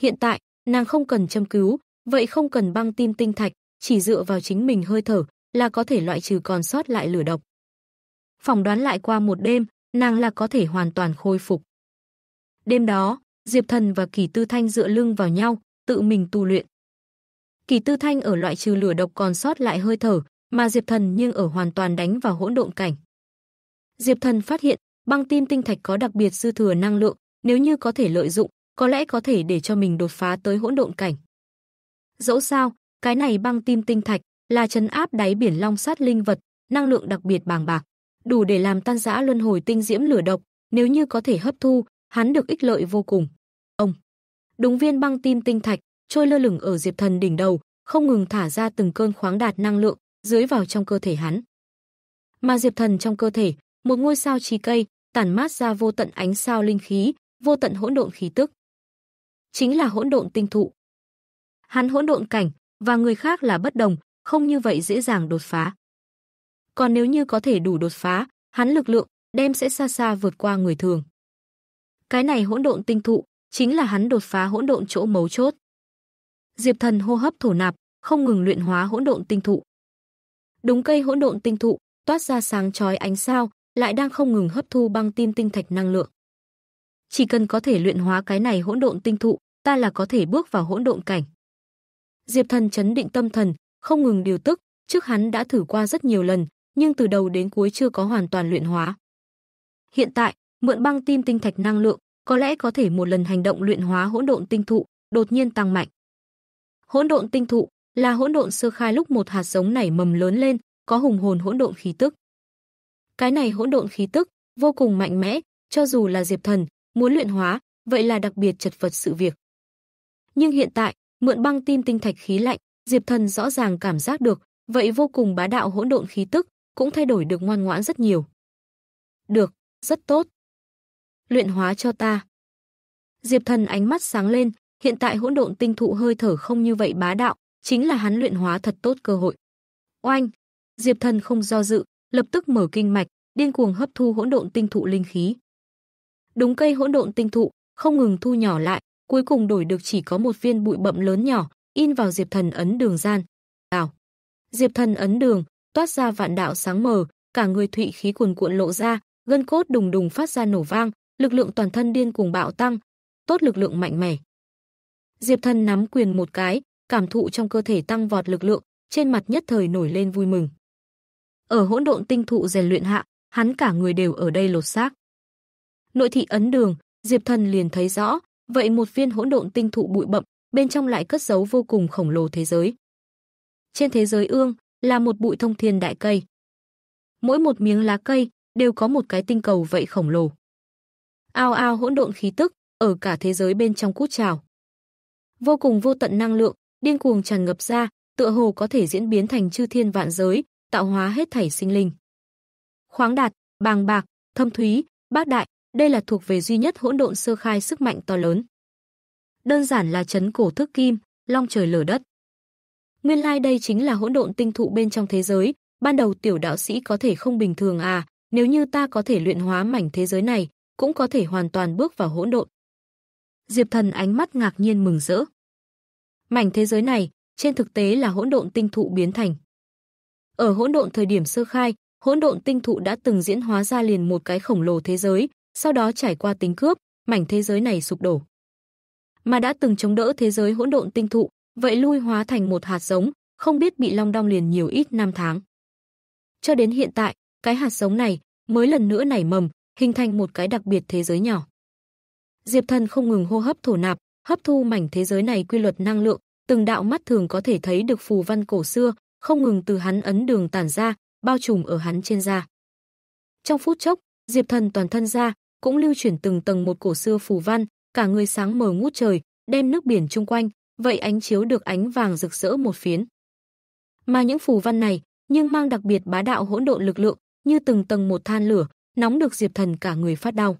Hiện tại, nàng không cần châm cứu, vậy không cần băng tim tinh thạch, chỉ dựa vào chính mình hơi thở, là có thể loại trừ còn sót lại lửa độc. Phỏng đoán lại qua một đêm, nàng là có thể hoàn toàn khôi phục. Đêm đó, Diệp Thần và Kỳ Tư Thanh dựa lưng vào nhau, tự mình tu luyện. Kỳ Tư Thanh ở loại trừ lửa độc còn sót lại hơi thở, mà Diệp Thần nhưng ở hoàn toàn đánh vào hỗn độn cảnh. Diệp Thần phát hiện, băng tim tinh thạch có đặc biệt dư thừa năng lượng, nếu như có thể lợi dụng, có lẽ có thể để cho mình đột phá tới hỗn độn cảnh. Dẫu sao, cái này băng tim tinh thạch là chấn áp đáy biển long sát linh vật, năng lượng đặc biệt bàng bạc, đủ để làm tan rã luân hồi tinh diễm lửa độc, nếu như có thể hấp thu, hắn được ích lợi vô cùng. Ông, đúng viên băng tim tinh thạch, trôi lơ lửng ở Diệp Thần đỉnh đầu, không ngừng thả ra từng cơn khoáng đạt năng lượng dưới vào trong cơ thể hắn. Mà Diệp Thần trong cơ thể, một ngôi sao trì cây, tản mát ra vô tận ánh sao linh khí, vô tận hỗn độn khí tức. Chính là hỗn độn tinh thụ. Hắn hỗn độn cảnh và người khác là bất đồng, không như vậy dễ dàng đột phá. Còn nếu như có thể đủ đột phá, hắn lực lượng đem sẽ xa xa vượt qua người thường. Cái này hỗn độn tinh thụ chính là hắn đột phá hỗn độn chỗ mấu chốt. Diệp Thần hô hấp thổ nạp, không ngừng luyện hóa hỗn độn tinh thụ. đúng cây hỗn độn tinh thụ toát ra sáng chói ánh sao, lại đang không ngừng hấp thu băng tim tinh thạch năng lượng. Chỉ cần có thể luyện hóa cái này hỗn độn tinh thụ, ta là có thể bước vào hỗn độn cảnh. Diệp Thần chấn định tâm thần, không ngừng điều tức, trước hắn đã thử qua rất nhiều lần, nhưng từ đầu đến cuối chưa có hoàn toàn luyện hóa. Hiện tại, mượn băng tim tinh thạch năng lượng, có lẽ có thể một lần hành động luyện hóa hỗn độn tinh thụ, đột nhiên tăng mạnh. Hỗn độn tinh thụ là hỗn độn sơ khai lúc một hạt giống nảy mầm lớn lên, có hùng hồn hỗn độn khí tức. Cái này hỗn độn khí tức vô cùng mạnh mẽ, cho dù là Diệp Thần muốn luyện hóa, vậy là đặc biệt chật vật sự việc. Nhưng hiện tại, mượn băng tim tinh thạch khí lạnh, Diệp Thần rõ ràng cảm giác được, vậy vô cùng bá đạo hỗn độn khí tức cũng thay đổi được ngoan ngoãn rất nhiều. Được, rất tốt. Luyện hóa cho ta. Diệp Thần ánh mắt sáng lên, hiện tại hỗn độn tinh thụ hơi thở không như vậy bá đạo, chính là hắn luyện hóa thật tốt cơ hội. Oanh! Diệp Thần không do dự, lập tức mở kinh mạch, điên cuồng hấp thu hỗn độn tinh thụ linh khí. Đúng cây hỗn độn tinh thụ không ngừng thu nhỏ lại, cuối cùng đổi được chỉ có một viên bụi bậm lớn nhỏ, in vào Diệp Thần ấn đường gian. Ảo. Diệp Thần ấn đường, toát ra vạn đạo sáng mờ, cả người thụy khí cuồn cuộn lộ ra, gân cốt đùng đùng phát ra nổ vang, lực lượng toàn thân điên cuồng bạo tăng, tốt lực lượng mạnh mẽ. Diệp Thần nắm quyền một cái, cảm thụ trong cơ thể tăng vọt lực lượng, trên mặt nhất thời nổi lên vui mừng. Ở hỗn độn tinh thụ rèn luyện hạ, hắn cả người đều ở đây lột xác. Nội thị ấn đường, Diệp Thần liền thấy rõ, vậy một viên hỗn độn tinh thụ bụi bậm bên trong lại cất giấu vô cùng khổng lồ thế giới. Trên thế giới ương là một bụi thông thiên đại cây. Mỗi một miếng lá cây đều có một cái tinh cầu vậy khổng lồ. Ao ao hỗn độn khí tức ở cả thế giới bên trong cút trào. Vô cùng vô tận năng lượng điên cuồng tràn ngập ra, tựa hồ có thể diễn biến thành chư thiên vạn giới, tạo hóa hết thảy sinh linh. Khoáng đạt, bàng bạc, thâm thúy, bác đại, đây là thuộc về duy nhất hỗn độn sơ khai sức mạnh to lớn đơn giản là chấn cổ thức kim, long trời lở đất. Nguyên lai like đây chính là hỗn độn tinh thụ bên trong thế giới, ban đầu tiểu đạo sĩ có thể không bình thường à, nếu như ta có thể luyện hóa mảnh thế giới này, cũng có thể hoàn toàn bước vào hỗn độn. Diệp Thần ánh mắt ngạc nhiên mừng rỡ. Mảnh thế giới này, trên thực tế là hỗn độn tinh thụ biến thành. Ở hỗn độn thời điểm sơ khai, hỗn độn tinh thụ đã từng diễn hóa ra liền một cái khổng lồ thế giới, sau đó trải qua tính cướp, mảnh thế giới này sụp đổ mà đã từng chống đỡ thế giới hỗn độn tinh thụ, vậy lui hóa thành một hạt giống, không biết bị long đong liền nhiều ít năm tháng. Cho đến hiện tại, cái hạt giống này mới lần nữa nảy mầm, hình thành một cái đặc biệt thế giới nhỏ. Diệp Thần không ngừng hô hấp thổ nạp, hấp thu mảnh thế giới này quy luật năng lượng, từng đạo mắt thường có thể thấy được phù văn cổ xưa, không ngừng từ hắn ấn đường tản ra, bao trùm ở hắn trên da. Trong phút chốc, Diệp Thần toàn thân ra cũng lưu chuyển từng tầng một cổ xưa phù văn, cả người sáng mờ ngút trời, đem nước biển chung quanh, vậy ánh chiếu được ánh vàng rực rỡ một phiến. Mà những phù văn này, nhưng mang đặc biệt bá đạo hỗn độn lực lượng, như từng tầng một than lửa, nóng được Diệp Thần cả người phát đau.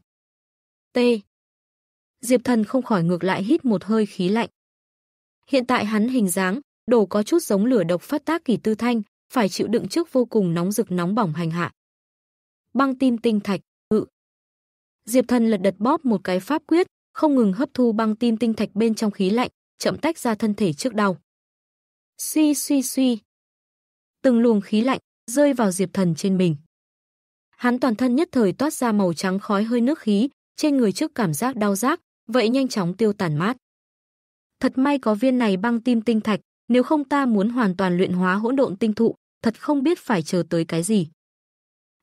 T. Diệp Thần không khỏi ngược lại hít một hơi khí lạnh. Hiện tại hắn hình dáng, đồ có chút giống lửa độc phát tác kỳ tư thanh, phải chịu đựng trước vô cùng nóng rực nóng bỏng hành hạ. Băng tim tinh thạch, ự. Ừ. Diệp Thần lật đật bóp một cái pháp quyết, không ngừng hấp thu băng tim tinh thạch bên trong khí lạnh, chậm tách ra thân thể trước đau. Suy suy suy. Từng luồng khí lạnh rơi vào Diệp Thần trên mình. Hắn toàn thân nhất thời toát ra màu trắng khói hơi nước khí, trên người trước cảm giác đau rát, vậy nhanh chóng tiêu tàn mát. Thật may có viên này băng tim tinh thạch, nếu không ta muốn hoàn toàn luyện hóa hỗn độn tinh thụ, thật không biết phải chờ tới cái gì.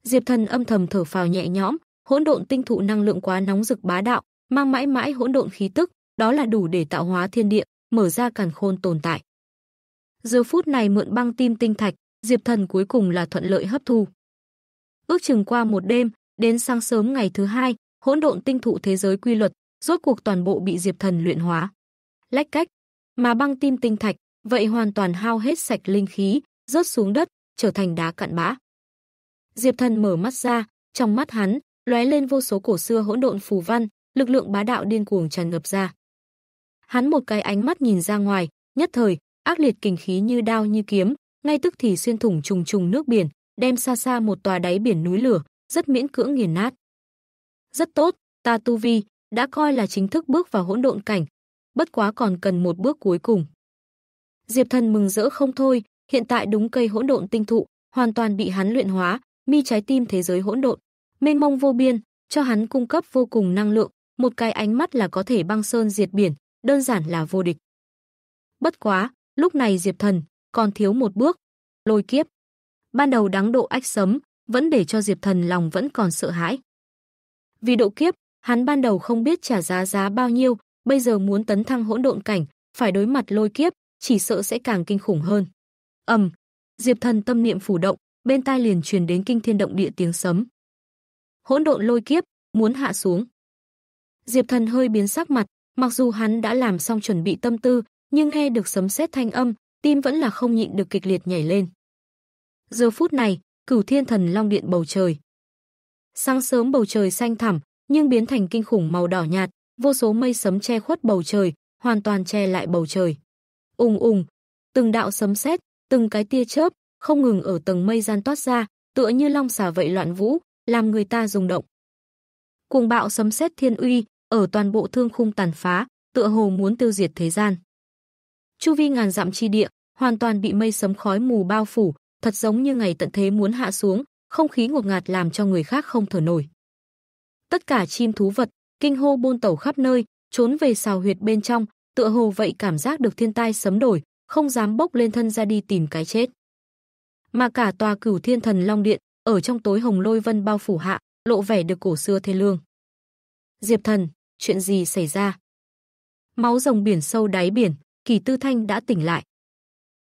Diệp Thần âm thầm thở phào nhẹ nhõm, hỗn độn tinh thụ năng lượng quá nóng rực bá đạo, mang mãi mãi hỗn độn khí tức, đó là đủ để tạo hóa thiên địa, mở ra càn khôn tồn tại. Giờ phút này mượn băng tim tinh thạch, Diệp Thần cuối cùng là thuận lợi hấp thu. Ước chừng qua một đêm, đến sáng sớm ngày thứ hai, hỗn độn tinh thụ thế giới quy luật, rốt cuộc toàn bộ bị Diệp Thần luyện hóa. Lách cách, mà băng tim tinh thạch, vậy hoàn toàn hao hết sạch linh khí, rớt xuống đất, trở thành đá cặn bã. Diệp Thần mở mắt ra, trong mắt hắn lóe lên vô số cổ xưa hỗn độn phù văn, lực lượng bá đạo điên cuồng tràn ngập ra. Hắn một cái ánh mắt nhìn ra ngoài, nhất thời, ác liệt kình khí như đao như kiếm, ngay tức thì xuyên thủng trùng trùng nước biển, đem xa xa một tòa đáy biển núi lửa, rất miễn cưỡng nghiền nát. Rất tốt, ta tu vi đã coi là chính thức bước vào hỗn độn cảnh, bất quá còn cần một bước cuối cùng. Diệp Thần mừng rỡ không thôi, hiện tại đúng cây hỗn độn tinh thụ, hoàn toàn bị hắn luyện hóa, mi trái tim thế giới hỗn độn, mênh mông vô biên, cho hắn cung cấp vô cùng năng lượng, một cái ánh mắt là có thể băng sơn diệt biển, đơn giản là vô địch. Bất quá, lúc này Diệp Thần còn thiếu một bước, lôi kiếp. Ban đầu đáng độ ách sấm, vẫn để cho Diệp Thần lòng vẫn còn sợ hãi. Vì độ kiếp, hắn ban đầu không biết trả giá giá bao nhiêu, bây giờ muốn tấn thăng hỗn độn cảnh, phải đối mặt lôi kiếp, chỉ sợ sẽ càng kinh khủng hơn. Ầm, Diệp Thần tâm niệm phủ động, bên tai liền truyền đến kinh thiên động địa tiếng sấm. Hỗn độn lôi kiếp, muốn hạ xuống. Diệp Thần hơi biến sắc mặt, mặc dù hắn đã làm xong chuẩn bị tâm tư, nhưng nghe được sấm sét thanh âm, tim vẫn là không nhịn được kịch liệt nhảy lên. Giờ phút này, Cửu Thiên Thần Long Điện bầu trời. Sáng sớm bầu trời xanh thẳm, nhưng biến thành kinh khủng màu đỏ nhạt, vô số mây sấm che khuất bầu trời, hoàn toàn che lại bầu trời. Ùng ùng, từng đạo sấm sét, từng cái tia chớp không ngừng ở tầng mây gian toát ra, tựa như long xà vậy loạn vũ, làm người ta rung động. Cuồng bạo sấm sét thiên uy, ở toàn bộ thương khung tàn phá, tựa hồ muốn tiêu diệt thế gian. Chu vi ngàn dặm chi địa, hoàn toàn bị mây sấm khói mù bao phủ, thật giống như ngày tận thế muốn hạ xuống, không khí ngột ngạt làm cho người khác không thở nổi. Tất cả chim thú vật, kinh hô bôn tẩu khắp nơi, trốn về xào huyệt bên trong, tựa hồ vậy cảm giác được thiên tai sấm đổi, không dám bốc lên thân ra đi tìm cái chết. Mà cả tòa cửu thiên thần long điện, ở trong tối hồng lôi vân bao phủ hạ, lộ vẻ được cổ xưa thê lương. Diệp thần, chuyện gì xảy ra? Máu rồng biển sâu đáy biển, Kỳ Tư Thanh đã tỉnh lại.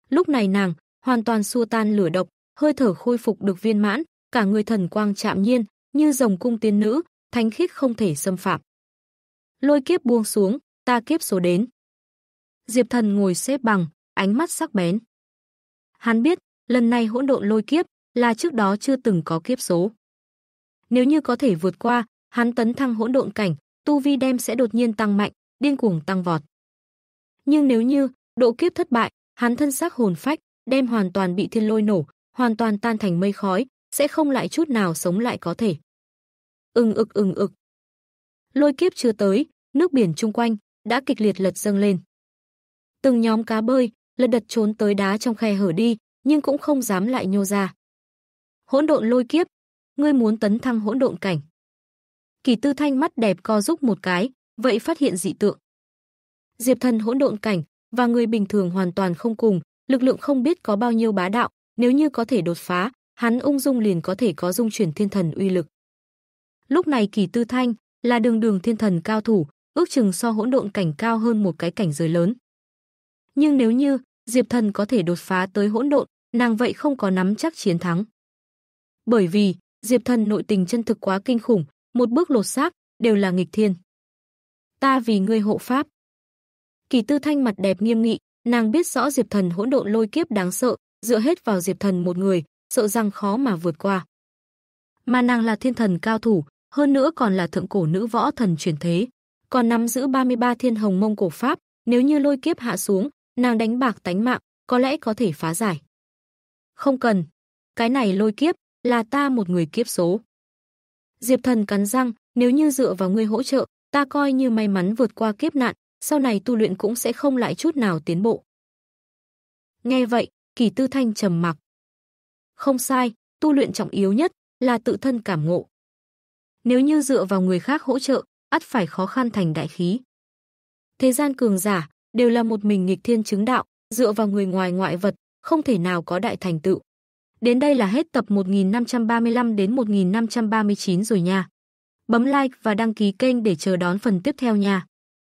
Lúc này nàng hoàn toàn xua tan lửa độc, hơi thở khôi phục được viên mãn, cả người thần quang chạm nhiên, như rồng cung tiên nữ, thánh khiết không thể xâm phạm. Lôi kiếp buông xuống, ta kiếp số đến. Diệp Thần ngồi xếp bằng, ánh mắt sắc bén. Hắn biết, lần này hỗn độn lôi kiếp là trước đó chưa từng có kiếp số. Nếu như có thể vượt qua, hắn tấn thăng hỗn độn cảnh, tu vi đem sẽ đột nhiên tăng mạnh, điên cuồng tăng vọt. Nhưng nếu như độ kiếp thất bại, hắn thân xác hồn phách đem hoàn toàn bị thiên lôi nổ, hoàn toàn tan thành mây khói, sẽ không lại chút nào sống lại có thể. Ừng ực ừng ực. Lôi kiếp chưa tới, nước biển chung quanh đã kịch liệt lật dâng lên. Từng nhóm cá bơi lật đật trốn tới đá trong khe hở đi, nhưng cũng không dám lại nhô ra. Hỗn độn lôi kiếp, ngươi muốn tấn thăng hỗn độn cảnh. Kỳ Tư Thanh mắt đẹp co giúp một cái, vậy phát hiện dị tượng. Diệp Thần hỗn độn cảnh và người bình thường hoàn toàn không cùng, lực lượng không biết có bao nhiêu bá đạo, nếu như có thể đột phá, hắn ung dung liền có thể có dung chuyển thiên thần uy lực. Lúc này Kỳ Tư Thanh là đường đường thiên thần cao thủ, ước chừng so hỗn độn cảnh cao hơn một cái cảnh giới lớn. Nhưng nếu như Diệp Thần có thể đột phá tới hỗn độn, nàng vậy không có nắm chắc chiến thắng. Bởi vì, Diệp Thần nội tình chân thực quá kinh khủng, một bước lột xác, đều là nghịch thiên. Ta vì ngươi hộ pháp. Kỳ Tư Thanh mặt đẹp nghiêm nghị, nàng biết rõ Diệp Thần hỗn độn lôi kiếp đáng sợ, dựa hết vào Diệp Thần một người, sợ rằng khó mà vượt qua. Mà nàng là thiên thần cao thủ, hơn nữa còn là thượng cổ nữ võ thần truyền thế, còn nắm giữ 33 thiên hồng mông cổ pháp, nếu như lôi kiếp hạ xuống, nàng đánh bạc tánh mạng, có lẽ có thể phá giải. Không cần, cái này lôi kiếp là ta một người kiếp số. Diệp Thần cắn răng, nếu như dựa vào ngươi hỗ trợ, ta coi như may mắn vượt qua kiếp nạn, sau này tu luyện cũng sẽ không lại chút nào tiến bộ. Nghe vậy, Kỳ Tư Thanh trầm mặc. Không sai, tu luyện trọng yếu nhất là tự thân cảm ngộ. Nếu như dựa vào người khác hỗ trợ, ắt phải khó khăn thành đại khí. Thế gian cường giả đều là một mình nghịch thiên chứng đạo, dựa vào người ngoài ngoại vật, không thể nào có đại thành tựu. Đến đây là hết tập 1535 đến 1539 rồi nha. Bấm like và đăng ký kênh để chờ đón phần tiếp theo nha.